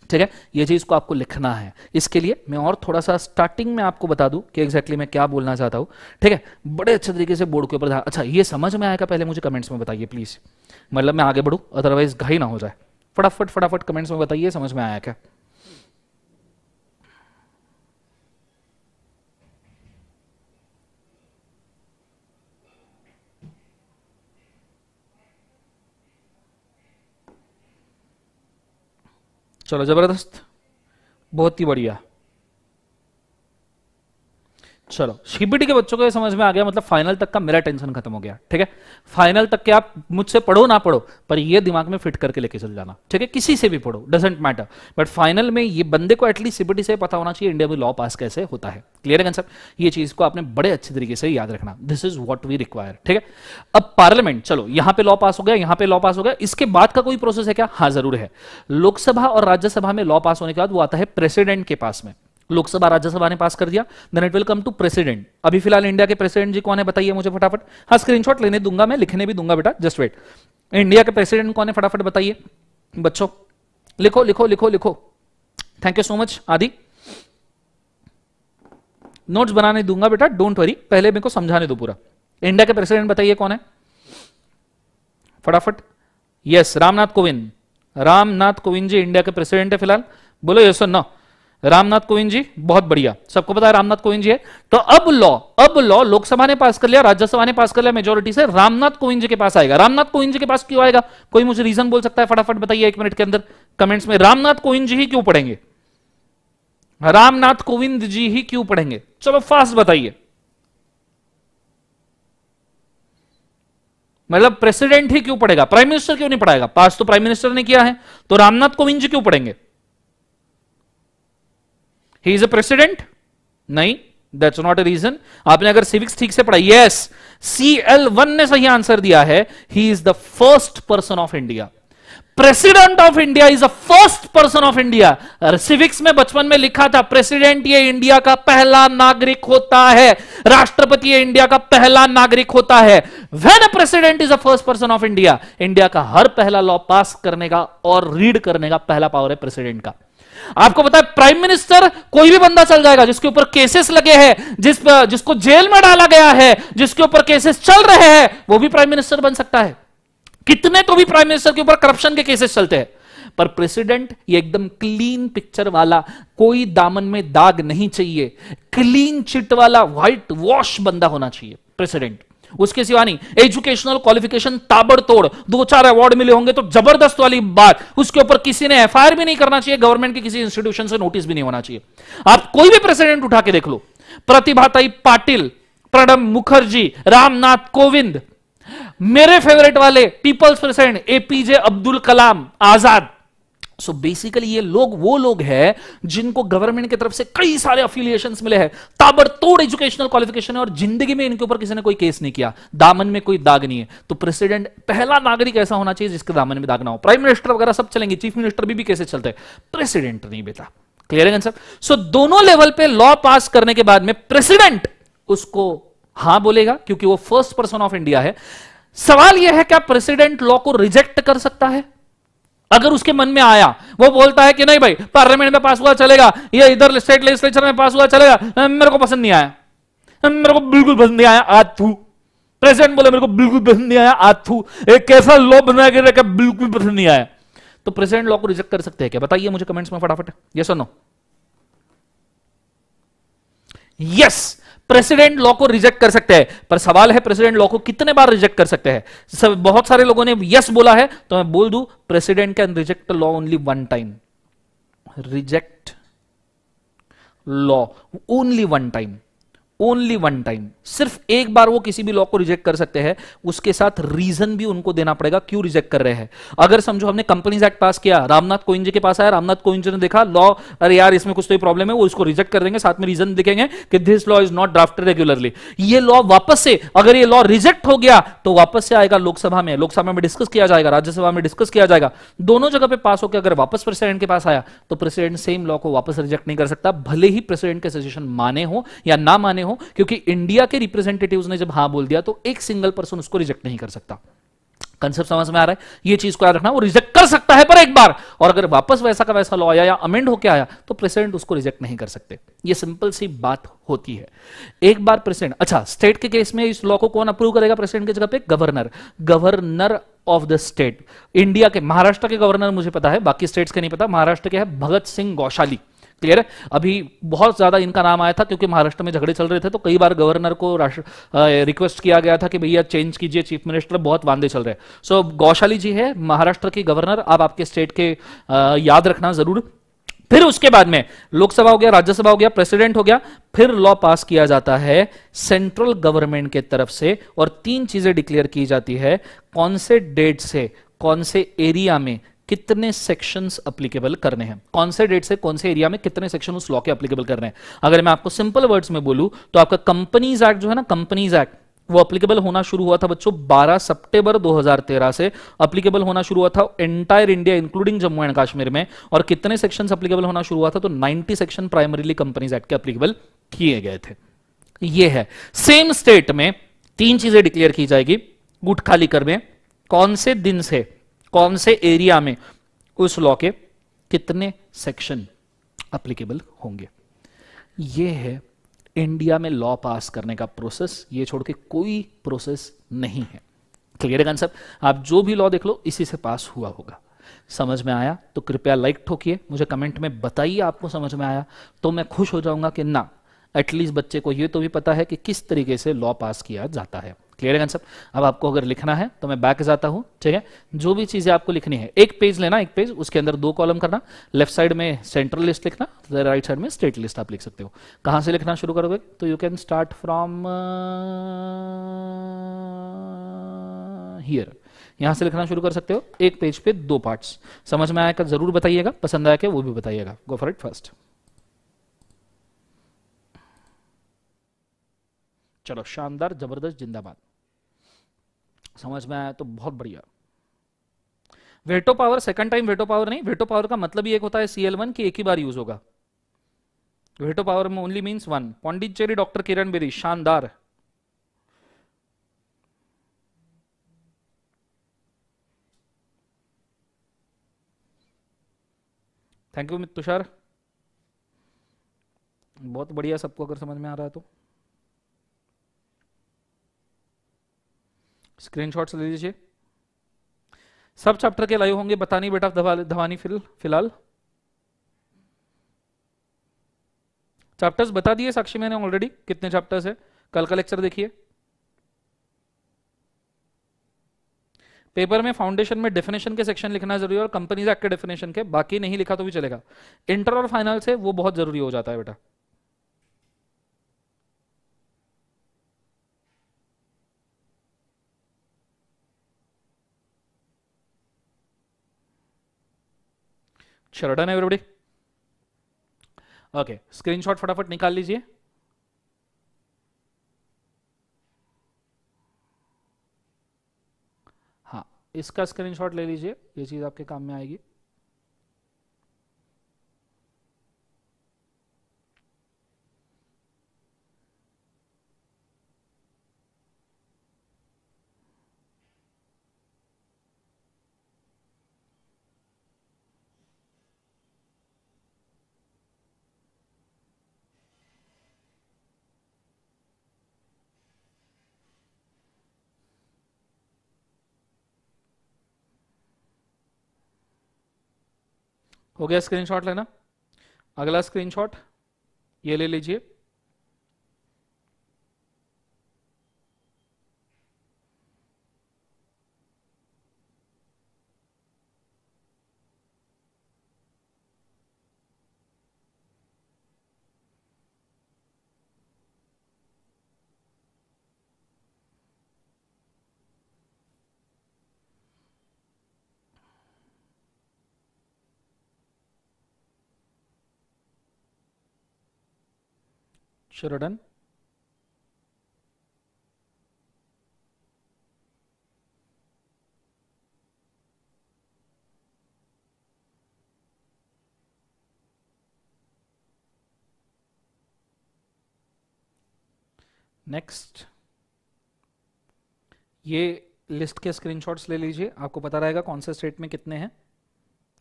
ठीक है ये चीज़ को आपको लिखना है इसके लिए मैं और थोड़ा सा स्टार्टिंग में आपको बता दूं कि एग्जैक्टली exactly मैं क्या बोलना चाहता हूं ठीक है बड़े अच्छे तरीके से बोर्ड के ऊपर अच्छा ये समझ में आएगा पहले मुझे कमेंट्स में बताइए प्लीज़ मतलब मैं आगे बढ़ू अदरवाइज घाई ना हो जाए फटाफट फटाफट कमेंट्स में बताइए समझ में आया क्या चलो ज़बरदस्त बहुत ही बढ़िया चलो सीबीटी के बच्चों को ये समझ में आ गया मतलब फाइनल तक का मेरा टेंशन खत्म हो गया ठीक है फाइनल तक के आप मुझसे पढ़ो ना पढ़ो पर ये दिमाग में फिट करके लेके चल जाना ठीक है किसी से भी पढ़ो डजेंट मैटर बट फाइनल में ये बंदे को एटलीस्ट सीबीटी से पता होना चाहिए इंडिया में लॉ पास कैसे होता है क्लियर है ये चीज को आपने बड़े अच्छे तरीके से याद रखना this is what we require ठीक है अब पार्लियामेंट चलो यहां पर लॉ पास हो गया यहां पर लॉ पास हो गया इसके बाद का कोई प्रोसेस है क्या हाँ जरूर है लोकसभा और राज्यसभा में लॉ पास होने के बाद वो आता है प्रेसिडेंट के पास में लोकसभा राज्यसभा ने पास कर दिया then it will come to president अभी फिलहाल इंडिया के प्रेसिडेंट जी कौन है बताइए मुझे फटाफट हाँ स्क्रीनशॉट लेने दूंगा मैं लिखने भी दूंगा बेटा जस्ट वेट इंडिया के प्रेसिडेंट कौन है फटाफट बताइए बच्चों लिखो लिखो लिखो लिखो थैंक यू सो मच आदि नोट्स बनाने दूंगा बेटा डोंट वरी पहले मेरे को समझाने दो पूरा इंडिया के प्रेसिडेंट बताइए कौन है फटाफट यस रामनाथ कोविंद रामनाथ कोविंद जी इंडिया के प्रेसिडेंट है फिलहाल बोलो yes sir no Ramnath Kovind ji बहुत बढ़िया सबको पता है रामनाथ कोविंद जी है तो अब लॉ अब लॉ लोकसभा ने पास कर लिया राज्यसभा ने पास कर लिया मेजोरिटी से रामनाथ कोविंद जी के पास आएगा रामनाथ कोविंद जी के पास क्यों आएगा कोई मुझे रीजन बोल सकता है फटाफट बताइए एक मिनट के अंदर कमेंट्स में रामनाथ कोविंद जी ही क्यों पढ़ेंगे रामनाथ कोविंद जी ही क्यों पढ़ेंगे चलो फास्ट बताइए मतलब प्रेसिडेंट ही क्यों पढ़ेगा प्राइम मिनिस्टर क्यों नहीं पढ़ाएगा पास तो प्राइम मिनिस्टर ने किया है तो रामनाथ कोविंद जी क्यों पढ़ेंगे ही इज अ प्रेसिडेंट नहीं दैट्स नॉट अ रीजन आपने अगर सिविक्स ठीक से पढ़ा यस सी एल वन ने सही आंसर दिया है he is the first person of India president of India is a first person of India civics में बचपन में लिखा था प्रेसिडेंट ये इंडिया का पहला नागरिक होता है राष्ट्रपति ये इंडिया का पहला नागरिक होता है when a president is a first person of India India का हर पहला लॉ पास करने का और रीड करने का पहला पावर है प्रेसिडेंट का आपको पता है प्राइम मिनिस्टर कोई भी बंदा चल जाएगा जिसके ऊपर केसेस लगे हैं जिस जिसको जेल में डाला गया है जिसके ऊपर केसेस चल रहे हैं वो भी प्राइम मिनिस्टर बन सकता है कितने तो भी प्राइम मिनिस्टर के ऊपर करप्शन के केसेस चलते हैं पर प्रेसिडेंट ये एकदम क्लीन पिक्चर वाला कोई दामन में दाग नहीं चाहिए क्लीन चिट वाला व्हाइट वॉश बंदा होना चाहिए प्रेसिडेंट उसके सिवा नहीं एजुकेशनल क्वालिफिकेशन ताबड़तोड़ दो चार अवार्ड मिले होंगे तो जबरदस्त वाली बात उसके ऊपर किसी ने एफआईआर भी नहीं करना चाहिए गवर्नमेंट के किसी इंस्टीट्यूशन से नोटिस भी नहीं होना चाहिए आप कोई भी प्रेसिडेंट उठा के देख लो प्रतिभाताई पाटिल प्रणब मुखर्जी रामनाथ कोविंद मेरे फेवरेट वाले people's president APJ Abdul Kalam Azad so so basically ये लोग वो लोग हैं जिनको गवर्नमेंट की तरफ से कई सारे अफिलियशन मिले हैं ताबड़तोड़ एजुकेशनल क्वालिफिकेशन है और जिंदगी में इनके ऊपर किसी ने कोई केस नहीं किया दामन में कोई दाग नहीं है तो प्रेसिडेंट पहला नागरिक ऐसा होना चाहिए जिसके दामन में दाग ना हो प्राइम मिनिस्टर वगैरह सब चलेंगे चीफ मिनिस्टर भी, भी कैसे चलते प्रेसिडेंट नहीं बेटा क्लियर है आंसर सो दोनों लेवल पे लॉ पास करने के बाद में प्रेसिडेंट उसको हां बोलेगा क्योंकि वो फर्स्ट पर्सन ऑफ इंडिया है सवाल यह है क्या प्रेसिडेंट लॉ को रिजेक्ट कर सकता है अगर उसके मन में आया वो बोलता है कि नहीं भाई पार्लियामेंट में पास हुआ चलेगा ये इधर स्टेट लेजिस्लेचर में पास हुआ चलेगा मेरे को पसंद नहीं आया मेरे को बिल्कुल पसंद नहीं आया आज तू प्रेसिडेंट बोले मेरे को बिल्कुल पसंद नहीं आया आज तू एक कैसा लॉ बनाया गया रखा बिल्कुल पसंद नहीं आया तो प्रेसिडेंट लॉ को रिजेक्ट कर सकते हैं क्या बताइए मुझे कमेंट्स में फटाफट यस और नो यस प्रेसिडेंट लॉ को रिजेक्ट कर सकते हैं पर सवाल है प्रेसिडेंट लॉ को कितने बार रिजेक्ट कर सकते हैं बहुत सारे लोगों ने यस बोला है तो मैं बोल दू president can reject law only one time reject law only one time only one time सिर्फ एक बार वो किसी भी लॉ को रिजेक्ट कर सकते हैं उसके साथ रीजन भी उनको देना पड़ेगा क्यों रिजेक्ट कर रहे हैं अगर समझो हमने कंपनीज एक्ट पास किया रामनाथ कोइंज के पास आया रामनाथ कोइंज ने देखा लॉ अरे यार इसमें कुछ तो प्रॉब्लम है वो इसको रिजेक्ट कर देंगे साथ में रीजन देखेंगे कि this law is not draft regularly ये लॉ वापस से अगर ये लॉ रिजेक्ट हो गया तो वापस से आएगा लोकसभा में लोकसभा में डिस्कस किया जाएगा राज्यसभा में डिस्कस किया जाएगा दोनों जगह पर पास होकर अगर वापस प्रेसिडेंट के पास आया तो प्रेसिडेंट सेम लॉ को वापस रिजेक्ट नहीं कर सकता भले ही प्रेसिडेंट के सजेशन माने हो या ना माने हो हो क्योंकि इंडिया के रिप्रेजेंटेटिव ने जब हाँ बोल दिया तो एक सिंगल पर्सन उसको रिजेक्ट नहीं कर सकता कंसेप्ट समझ में आ रहा है ये चीज को याद रखना वो रिजेक्ट कर सकता है पर एक बार और अगर वापस वैसा का वैसा लॉ आया या अमेंड होकर आया तो प्रेसिडेंट उसको रिजेक्ट नहीं कर सकते ये सिंपल सी बात होती है एक बार प्रेसिडेंट अच्छा स्टेट के केस में इस लॉ को कौन अप्रूव करेगा प्रेसिडेंट की जगह पे governor governor of the state India के महाराष्ट्र के गवर्नर मुझे पता है बाकी स्टेट्स के नहीं पता महाराष्ट्र के है भगत सिंह गौशाली क्लियर है अभी बहुत ज्यादा इनका नाम आया था क्योंकि महाराष्ट्र में झगड़े चल रहे थे तो कई बार गवर्नर को रिक्वेस्ट किया गया था कि भैया चेंज कीजिए चीफ मिनिस्टर बहुत वादे चल रहे हैं सो so, गौशाली जी है महाराष्ट्र की गवर्नर आप आपके स्टेट के आ, याद रखना जरूर फिर उसके बाद में लोकसभा हो गया राज्यसभा हो गया प्रेसिडेंट हो गया फिर लॉ पास किया जाता है सेंट्रल गवर्नमेंट के तरफ से और तीन चीजें डिक्लेयर की जाती है कौन से डेट से कौन से एरिया में कितने सेक्शंस अप्लीकेबल करने हैं कौन से डेट से कौन से एरिया में कितने सेक्शन उस लॉ के अप्लीकेबल करने हैं अगर मैं आपको सिंपल वर्ड्स में बोलूं तो आपका कंपनीज एक्ट जो है ना कंपनीज एक्ट वो अप्लीकेबल होना शुरू हुआ था बच्चों 12 सितंबर 2013 से अप्लीकेबल होना शुरू हुआ था entire India including Jammu and Kashmir में और कितने सेक्शन अप्लीकेबल होना शुरू हुआ था तो 90 सेक्शन प्राइमरीली कंपनीज एक्ट के अप्लीकेबल किए गए थे ये है सेम स्टेट में तीन चीजें डिक्लेयर की जाएगी गुटखाली कर में कौन से दिन से कौन से एरिया में उस लॉ के कितने सेक्शन अप्लीकेबल होंगे ये है इंडिया में लॉ पास करने का प्रोसेस ये छोड़ के कोई प्रोसेस नहीं है क्लियर है कंसेप्ट आप जो भी लॉ देख लो इसी से पास हुआ होगा समझ में आया तो कृपया लाइक ठोकिए मुझे कमेंट में बताइए आपको समझ में आया तो मैं खुश हो जाऊंगा कि ना एटलीस्ट बच्चे को यह तो भी पता है कि किस तरीके से लॉ पास किया जाता है क्लियर है कंसेप्ट अब आपको अगर लिखना है तो मैं बैक जाता हूं ठीक है जो भी चीजें आपको लिखनी है एक पेज लेना एक पेज उसके अंदर दो कॉलम करना लेफ्ट साइड में सेंट्रल लिस्ट लिखना तो राइट साइड में स्टेट लिस्ट आप लिख सकते हो कहां से लिखना शुरू करोगे तो you can start from here यहां से लिखना शुरू कर सकते हो एक पेज पे दो पार्ट्स समझ में आया जरूर बताइएगा पसंद आया क्या वो भी बताइएगा गो फॉर इट फर्स्ट चलो शानदार जबरदस्त जिंदाबाद समझ में आया तो बहुत बढ़िया veto power second time veto power नहीं वेटो पावर का मतलब ही एक होता है सीएल वन की एक ही बार यूज होगा वेटो पावर में only mean one Pondicherry doctor Kiran Bedi शानदार थैंक यू तुषार बहुत बढ़िया सबको अगर समझ में आ रहा है तो स्क्रीनशॉट्स ले लीजिए सब चैप्टर के लाइव होंगे बतानी बेटा धवानी फिल फिलहाल चैप्टर्स बता दिए साक्षी मैंने ऑलरेडी कितने चैप्टर्स है कल का लेक्चर देखिए पेपर में फाउंडेशन में डेफिनेशन के सेक्शन लिखना जरूरी है और कंपनीज एक्ट के डेफिनेशन के बाकी नहीं लिखा तो भी चलेगा इंटर और फाइनल से वो बहुत जरूरी हो जाता है बेटा चलो डन एवरीबडी ओके स्क्रीनशॉट फटाफट निकाल लीजिए हाँ इसका स्क्रीनशॉट ले लीजिए ये चीज़ आपके काम में आएगी हो गया स्क्रीनशॉट लेना अगला स्क्रीनशॉट ये ले लीजिए Sheridan. नेक्स्ट ये लिस्ट के स्क्रीनशॉट्स ले लीजिए आपको पता रहेगा कौन से स्टेट में कितने हैं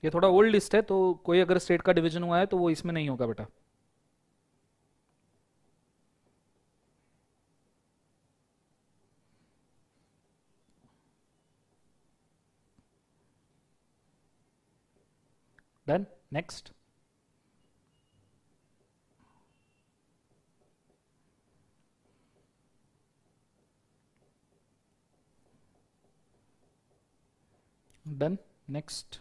ये थोड़ा ओल्ड लिस्ट है तो कोई अगर स्टेट का डिवीजन हुआ है तो वो इसमें नहीं होगा बेटा Then next. Then next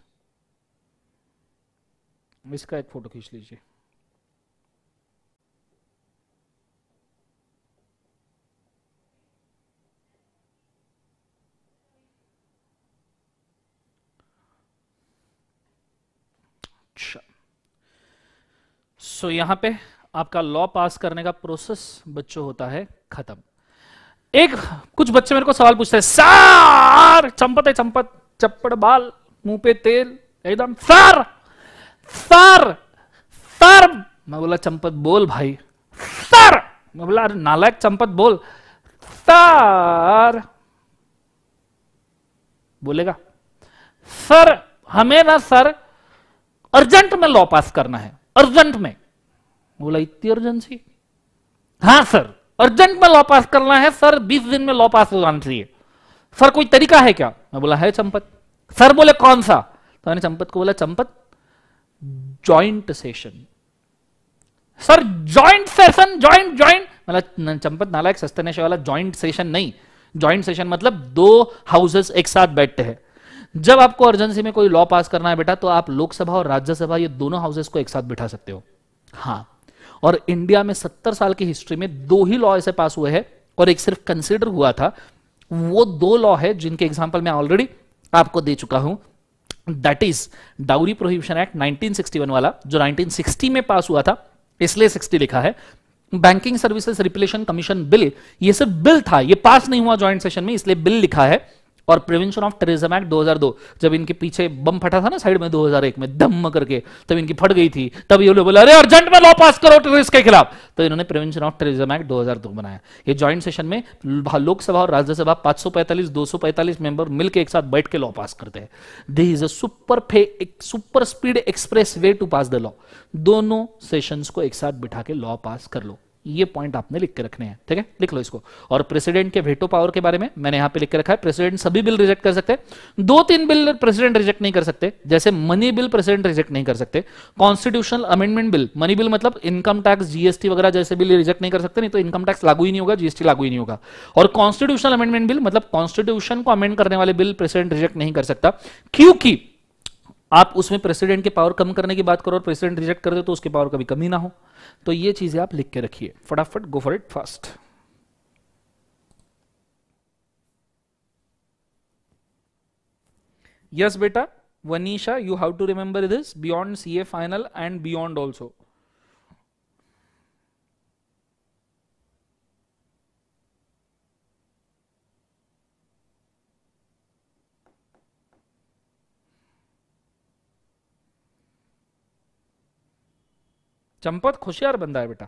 इसका एक फ़ोटो खींच लीजिए सो so, पे आपका लॉ पास करने का प्रोसेस बच्चों होता है खत्म एक कुछ बच्चे मेरे को सवाल पूछते हैं सार चंपत है चंपत चप्पड़ बाल मुंह पे तेल एकदम सर सर सर मैं बोला चंपत बोल भाई सर मैं बोला अरे नालायक चंपत बोल सर बोलेगा सर हमें ना सर अर्जेंट में लॉ पास करना है अर्जेंट में बोला इतनी अर्जेंसी हाँ सर अर्जेंट में लॉ पास करना है सर बीस दिन में लॉ पास हो जाना चाहिए सर कोई तरीका है क्या मैं बोला है चंपत सर बोले कौन सा तो मैंने चंपत को बोला Champat joint session sir joint session joint joint मतलब चंपत नालायक सस्ते नशे वाला जॉइंट सेशन नहीं जॉइंट सेशन मतलब दो हाउसेस एक साथ बैठते हैं जब आपको अर्जेंसी में कोई लॉ पास करना है बेटा तो आप लोकसभा और राज्यसभा ये दोनों हाउसेस को एक साथ बिठा सकते हो हाँ और इंडिया में सत्तर साल की हिस्ट्री में दो ही लॉ ऐसे पास हुए हैं और एक सिर्फ कंसिडर हुआ था वो दो लॉ है जिनके एग्जाम्पल मैं ऑलरेडी आपको दे चुका हूं that is dowry prohibition act 1961 वाला जो 1960 में पास हुआ था इसलिए 60 लिखा है banking services regulation commission bill ये सिर्फ बिल था ये पास नहीं हुआ ज्वाइंट सेशन में इसलिए बिल लिखा है और प्रिवेंशन ऑफ टेरिज्म एक्ट 2002 जब इनके पीछे बम फटा था ना साइड में 2001 में दम करके तब इनकी फट गई थी तब ये लोग बोला अरे अर्जेंट में लॉ पास करो टेरिस्ट के खिलाफ तो इन्होंने प्रिवेंशन ऑफ टेरिज्म एक्ट 2002 बनाया ये ज्वाइंट सेशन में लोकसभा और राज्यसभा 545 245 मेंबर मिलकर एक साथ बैठ के लॉ पास करते हैं this is a super super speed express way to pass the law दोनों सेशंस को एक साथ बिठा के लॉ पास कर लो ये पॉइंट आपने लिख के रखने हैं ठीक है लिख लो इसको और प्रेसिडेंट के वेटो पावर के बारे में मैंने यहां पे लिख के रखा है प्रेसिडेंट सभी बिल रिजेक्ट कर सकते हैं दो तीन बिल प्रेसिडेंट रिजेक्ट नहीं कर सकते जैसे मनी बिल प्रेसिडेंट रिजेक्ट नहीं कर सकते constitutional amendment bill money bill मतलब इनकम टैक्स जीएसटी वगैरह जैसे बिल रिजेक्ट नहीं कर सकते नहीं तो इनकम टैक्स लागू ही नहीं होगा जीएसटी लागू ही नहीं होगा और कॉन्स्टिट्यूशनल अमेंडमेंट बिल मतलब कॉन्स्टिट्यूशन को अमेंड करने वाले बिल प्रेसिडेंट रिजेक्ट नहीं कर सकता क्योंकि आप उसमें प्रेसिडेंट के पावर कम करने की बात करो और प्रेसिडेंट रिजेक्ट कर दे तो उसके पावर कभी कमी ना हो तो ये चीज़ें आप लिख के रखिए फटाफट go for it fast yes बेटा Vanisha you have to remember this beyond C A final and beyond also Champat खुशियार बंदा है बेटा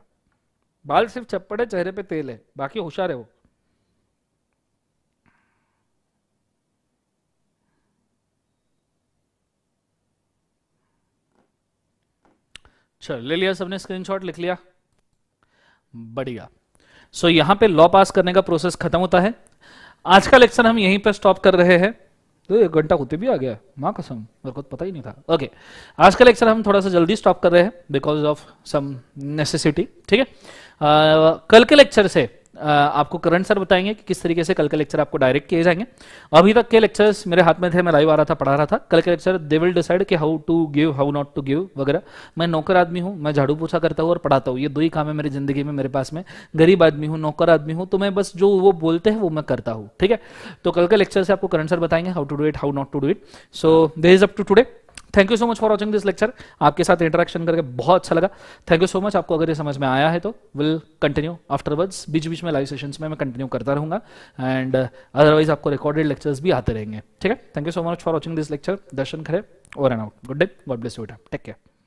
बाल सिर्फ चप्पड़ है चेहरे पे तेल है बाकी होशियार है वो चल ले लिया सबने स्क्रीनशॉट लिख लिया बढ़िया सो so, यहां पे लॉ पास करने का प्रोसेस खत्म होता है आज का लेक्चर हम यहीं पर स्टॉप कर रहे हैं तो एक घंटा होते भी आ गया माँ कसम मेरे को तो पता ही नहीं था ओके आज का लेक्चर हम थोड़ा सा जल्दी स्टॉप कर रहे हैं बिकॉज ऑफ सम नेसेसिटी ठीक है uh, कल के लेक्चर से आपको करंट सर बताएंगे कि किस तरीके से कल के लेक्चर आपको डायरेक्ट किए जाएंगे अभी तक के लेक्चर्स मेरे हाथ में थे मैं लाइव आ रहा था पढ़ा रहा था कल के लेक्चर दे विल डिसाइड कि how to give how not to give वगैरह मैं नौकर आदमी हूँ मैं झाड़ू पोछा करता हूँ और पढ़ाता हूँ ये दो ही काम है मेरी जिंदगी में मेरे पास में गरीब आदमी हूँ नौकर आदमी हूँ तो मैं बस जो वो बोलते हैं वो मैं करता हूँ ठीक है तो कल के लेक्चर से आपको करंट सर बताएंगे how to do it how not to do it so they is up to today thank you so much for watching this lecture आपके साथ इंटरेक्शन करके बहुत अच्छा लगा थैंक यू सो मच आपको अगर ये समझ में आया है तो विल कंटिन्यू आफ्टरवर्ड्स बीच बीच में लाइव सेशंस में मैं कंटिन्यू करता रहूंगा एंड अदरवाइज uh, आपको रिकॉर्डेड लेक्चर्स भी आते रहेंगे ठीक है thank you so much for watching this lecture Darshan Khare और and out good day god bless you take care